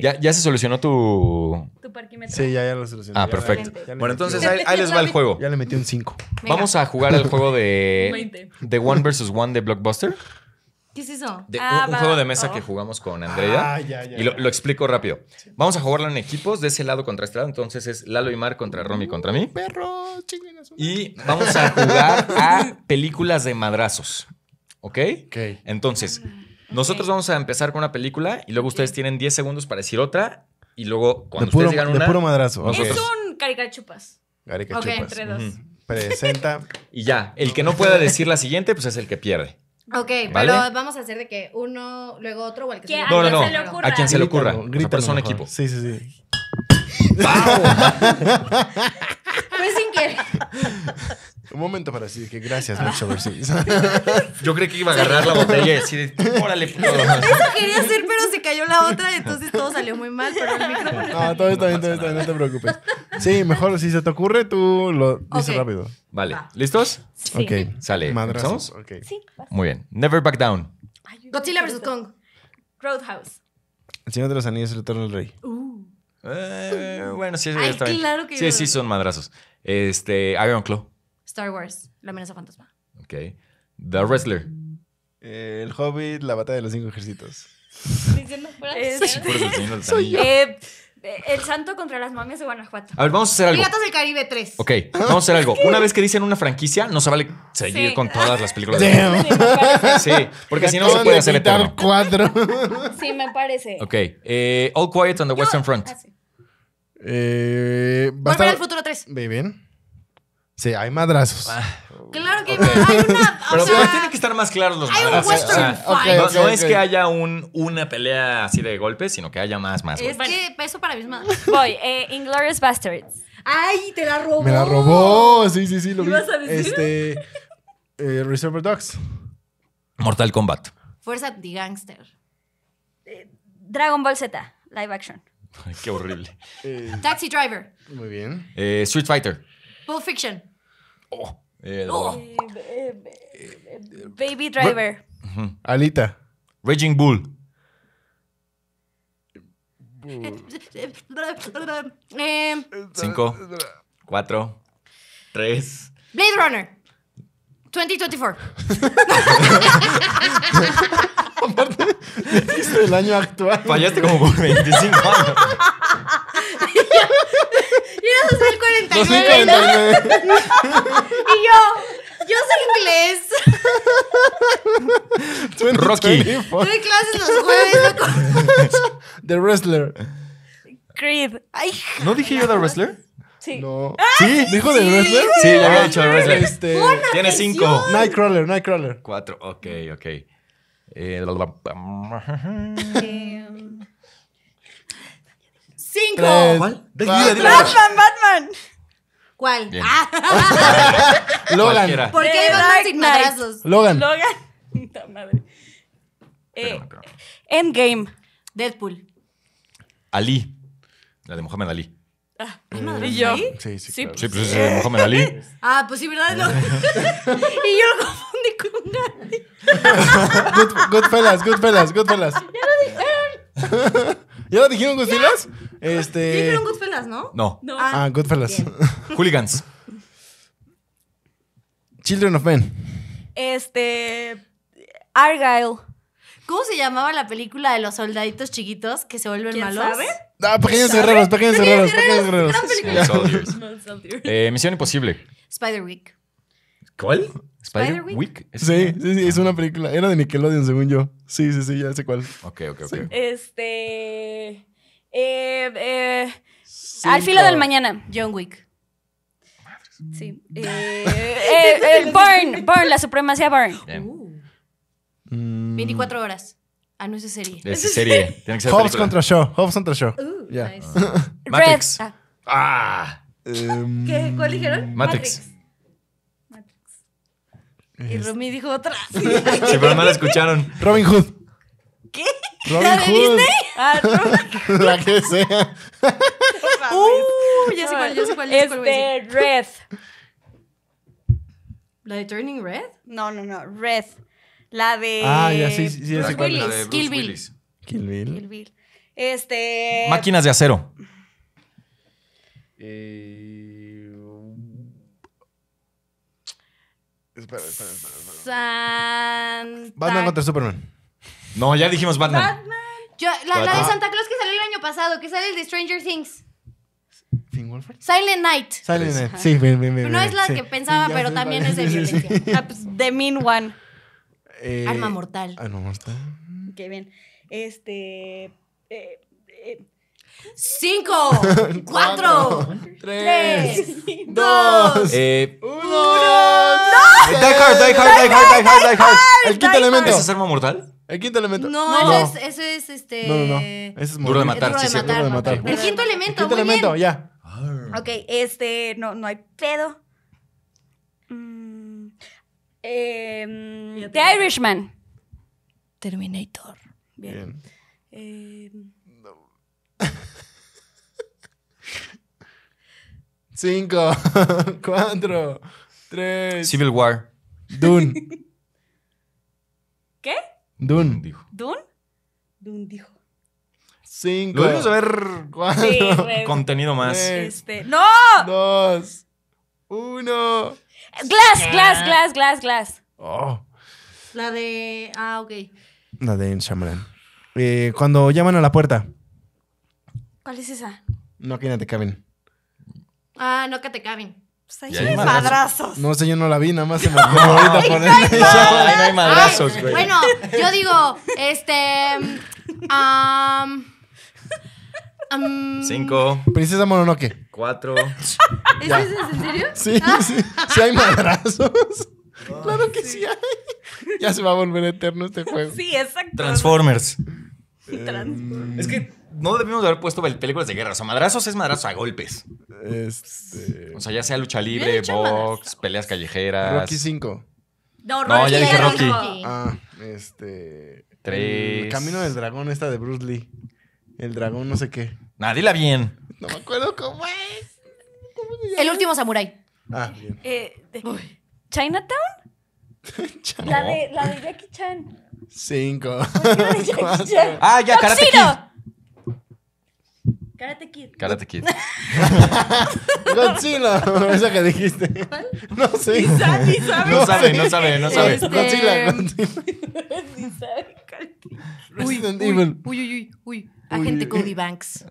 ¿Ya, ¿Ya, se solucionó tu. Tu parquímetro. Sí, ya, lo solucioné. Ah, perfecto. Bueno, entonces ahí, les va el juego. Ya le metí un 5. Vamos a jugar el juego de. 20. De One versus One de Blockbuster. ¿Qué es eso? un, ah, juego de mesa que jugamos con Andrea. Ah, y lo, explico rápido. Vamos a jugarlo en equipos de ese lado contra este lado. Entonces es Lalo y Mar contra Romy contra mí. Perro, Y vamos a jugar *laughs* a películas de madrazos. ¿Ok? Ok. Entonces, ah, nosotros vamos a empezar con una película y luego ustedes tienen 10 segundos para decir otra. Y luego, cuando ustedes digan una. De puro madrazo. Es un caricachupas. Ok, entre dos. Presenta. y ya. El que no pueda decir la siguiente, pues es el que pierde. Ok, pero vamos a hacer de que uno, luego otro o el que se, se le ocurra. A quien se le ocurra. Grítalo, persona equipo. Sí, sí, sí. *laughs* sin querer. *laughs* Un momento para decir que gracias, Mitch Versus. *laughs* Yo creí que iba a agarrar la botella y decir, órale, puto. Pues, eso quería hacer, pero se cayó la otra, Y entonces todo salió muy mal. No, todo está bien, todo está bien, no te preocupes. Sí, mejor si se te ocurre, tú lo dices rápido. Vale, ¿listos? Sí. Ok. Sale. ¿Empezamos? Okay. Sí. Muy bien. Never Back Down. Godzilla vs. Kong. Roadhouse. El Señor de los Anillos, el Eterno del Rey. Uh. Eh, bueno, sí, está Claro que sí, sí, son madrazos. Este, Iron Claw. Star Wars, La amenaza fantasma. Ok. The Wrestler. Eh, el Hobbit, La batalla de los cinco ejércitos. Diciendo eh, eh, el santo contra las mamias de Guanajuato. A ver, vamos a hacer algo. Piratas del Caribe 3. Ok, vamos a hacer algo. Una vez que dicen una franquicia, no se vale seguir con todas las películas. de- Sí, porque si no se puede hacer eterno. Sí, me parece. Ok, All Quiet on the Western Front. Ah, eh, Volver al futuro 3. Muy bien. Sí, hay madrazos. Ah. Claro que hay una. *laughs* pero, tienen que estar más claros los hay ah, no, es que haya una pelea así de golpes, sino que haya más, más. Es que peso para mis más. Voy, eh, Inglorious Bastards. ¡Ay, te la robó! Me la robó. Sí, sí, sí, lo vi. a decir? Este. Eh, Dogs. Mortal Kombat. Fuerza de Gangster. Eh, Dragon Ball Z, live action. Qué horrible. Taxi Driver. Muy bien. Street Fighter. Pulp Fiction. Oh. Baby Driver. Alita. Raging Bull. Eh, Cinco, eh, eh, cuatro, tres. Blade Runner. 2024. *laughs* Aparte, el año actual. Fallaste como por 25 años. *laughs* yo soy el 49. ¿no? Y yo, yo soy inglés. Rocky. Doy clases los jueves. The Wrestler. Creed. Ay, ¿No dije yo The Wrestler? Sí. No. Ah, ¿Sí? ¿Dijo The Wrestler? Sí, ya había dicho The Wrestler. Este... Tiene cinco. Nightcrawler, Nightcrawler. Cuatro. Ok, ok. Eh, eh Cinco. ¿Cuál? Batman. Batman, ¿Cuál? Ah. *laughs* Logan. ¿Por qué Batman Logan. Logan. *laughs* madre. Eh, Endgame. Deadpool. Ali. La de Mohamed Ali. Ah, eh, ¿Y yo? Sí, sí, Sí, Sí, pues es Mohamed Ali. *laughs* Ah, pues sí, ¿verdad? y yo lo confundí con Gandhi. Good- good good Ya lo dije. *laughs* ¿Ya lo dijeron Goodfellas? Este... Dijeron Goodfellas, ¿no? No. Ah, ah, Goodfellas. *laughs* Hooligans. Children of Men. Este. Argyle. ¿Cómo se llamaba la película de los soldaditos chiquitos que se vuelven malos? ¿Sabe? Ah, pequeños ¿Sabe? pequeños guerreros, pequeños guerreros. *laughs* Eh, Misión Imposible. Spider-Week. ¿Cuál? Spider-Week. sí, sí, sí, es ah. una película. Era de Nickelodeon, según yo. Sí, sí, sí, ya sé cuál. Ok, ok, ok. Este. Eh, eh, al filo del mañana, John Wick. Madre. Sí. Eh, eh, eh *laughs* burn, Burn, la supremacía Burn. 24 mm. horas. Ah, no, es serie. Es serie. Tiene Hobbs contra Shaw. Hobbs contra Shaw. Uh, *laughs* Matrix. Ah. ah. Em, ¿Qué? ¿Cuál dijeron? Matrix. Y este. Romy dijo otra. *laughs* Sí, pero no la escucharon. Robin Hood. ¿Qué? Robin ¿La de Hood. Disney? Ah, *laughs* Robin. La que sea. uh, ya sé cuál, ya sé cuál. Es de Red. ¿La de Turning Red? No, no, no. Red. La de. Ah, ya sí, sí, ya sé cuál. Kill Bill. Kill Bill. Kill Bill. Este. Máquinas de acero. Eh. Espera, espera, espera. Batman contra Superman. No, ya dijimos Batman. Batman. la, de Santa Claus que salió el año pasado, que sale el de Stranger Things. Silent Night. Silent Night. Sí, bien, bien, bien, No es la que pensaba, pero también es de violencia. Ah, pues, the Mean One. Eh, Arma mortal. Arma mortal. Qué bien. Este. eh, eh Cinco, *laughs* cuatro, tres, dos, eh, uno. Die Hard, Die Hard, Die Hard, El quinto elemento. es arma mortal? El quinto elemento. No, Eso, es, eso es este. No, no, no. es Duro de matar, de matar. El quinto elemento. El quinto elemento, ya. Ok, este, no, no hay pedo. Mm, em, The Irishman. Terminator. Bien. Bien. Em, *laughs* Cinco, *laughs* cuatro, tres. Civil War. Dune. *laughs* ¿Qué? Dune, dijo. ¿Dune? Dune dijo. Cinco. Lo vamos a ver. Cuatro. contenido más. Este. ¡No! dos, uno. Glass, ah. glass, glass, glass, glass. Oh. La de. Ah, ok. la de Shamran. Eh, cuando llaman a la puerta. ¿Cuál es esa? No, que no te caben. Ah, no que te caben. Pues madrazos. No sé, yo no la vi, nada más se me ocurrió ahorita no hay *laughs* no hay madrazos, güey. Bueno, yo digo, este. Cinco. Princesa Mononoke. Cuatro. *laughs* ¿Eso ¿Es en serio? Sí, sí. Sí hay madrazos. claro que sí. hay. Ya se va a volver eterno este juego. Sí, exacto. Transformers. Transformers. Es que no debimos haber puesto películas de guerra. O sea, madrazos es madrazos a golpes. Este... O sea, ya sea lucha libre, box, peleas callejeras. Rocky 5. No, ya dije Rocky. Ah, este. El camino del dragón, esta de Bruce Lee. El dragón, no sé qué. Nah, dila bien. No me acuerdo cómo es. el último samurái. Ah, bien. Eh, ¿Chinatown? *laughs* La, de, Jackie Chan. Cinco. La *laughs* ah, ya, Karate Kid. Karate Kid. Karate Kid. *laughs* Godzilla, esa que dijiste. ¿Cuál? No sé. sabe, No sabe, no sabe, no sabe. Este... Godzilla, *laughs* Uy, uy, uy, uy, Agente Cody Banks.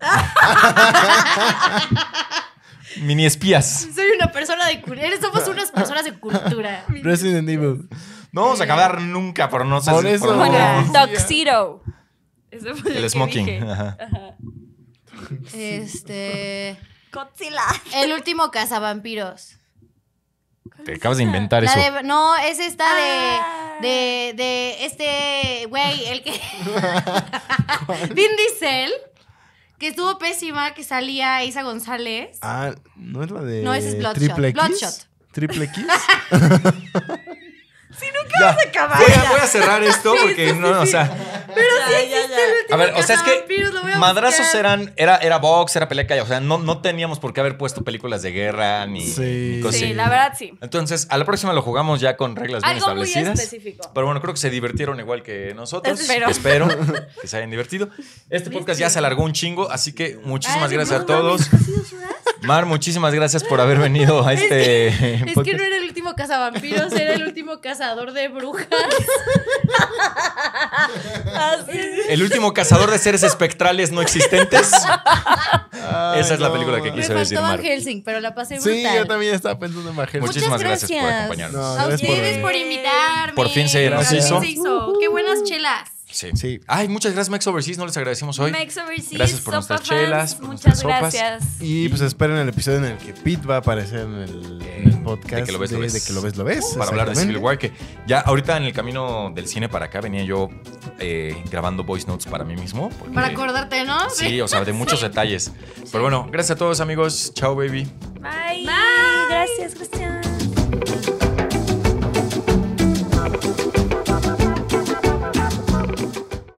*laughs* Mini espías. Soy una persona de cultura. Somos unas personas de cultura. Resident Evil. No vamos a eh, acabar nunca, pero no sé. Por eso. tuxedo. el, smoking. Ajá. *laughs* Este. Godzilla. El último cazavampiros. Te acabas de inventar eso. no, es esta de, ah. de, de este güey, el que. *laughs* Vin Diesel. Que estuvo pésima, que salía Isa González. Ah, no es la de. No, es Bloodshot. Triple X. Triple X. *laughs* sí, Voy a, cerrar esto porque no, o sea. Pero sí ya, ya. A ver, o sea, es que madrazos eran, era, era box, era pelea calle. O sea, no, no teníamos por qué haber puesto películas de guerra ni, ni Sí, la verdad sí. Entonces, a la próxima lo jugamos ya con reglas bien establecidas. específico. Pero bueno, creo que se divirtieron igual que nosotros. Espero. Espero *laughs* que se hayan divertido. Este podcast ya se alargó un chingo, así que muchísimas gracias a todos. Mar, muchísimas gracias por haber venido a este. podcast. es que no era el último cazavampiros, era el último cazador de brujas. *laughs* El último cazador de seres espectrales no existentes. Esa es la película que quise decir. Me faltó Helsing, pero la pasé brutal. Sí, yo también estaba pensando en Helsing. Muchísimas gracias. por acompañarnos. gracias a ustedes por, invitarme. Por fin se hizo. Se hizo. Qué buenas chelas. Sí. sí. Ay, muchas gracias, Max Overseas. No les agradecemos hoy. Max Overseas. Gracias por nuestras chelas. muchas gracias. Y pues esperen el episodio en el que Pete va a aparecer en el, eh, podcast. De que lo ves, lo ves. De que lo ves, lo ves. Uh, para hablar de Civil War, que ya ahorita en el camino del cine para acá venía yo eh, grabando voice notes para mí mismo. para acordarte, ¿no? Sí, o sea, de muchos detalles. Pero bueno, gracias a todos, amigos. Chao, baby. Bye. Bye. Gracias, Cristian.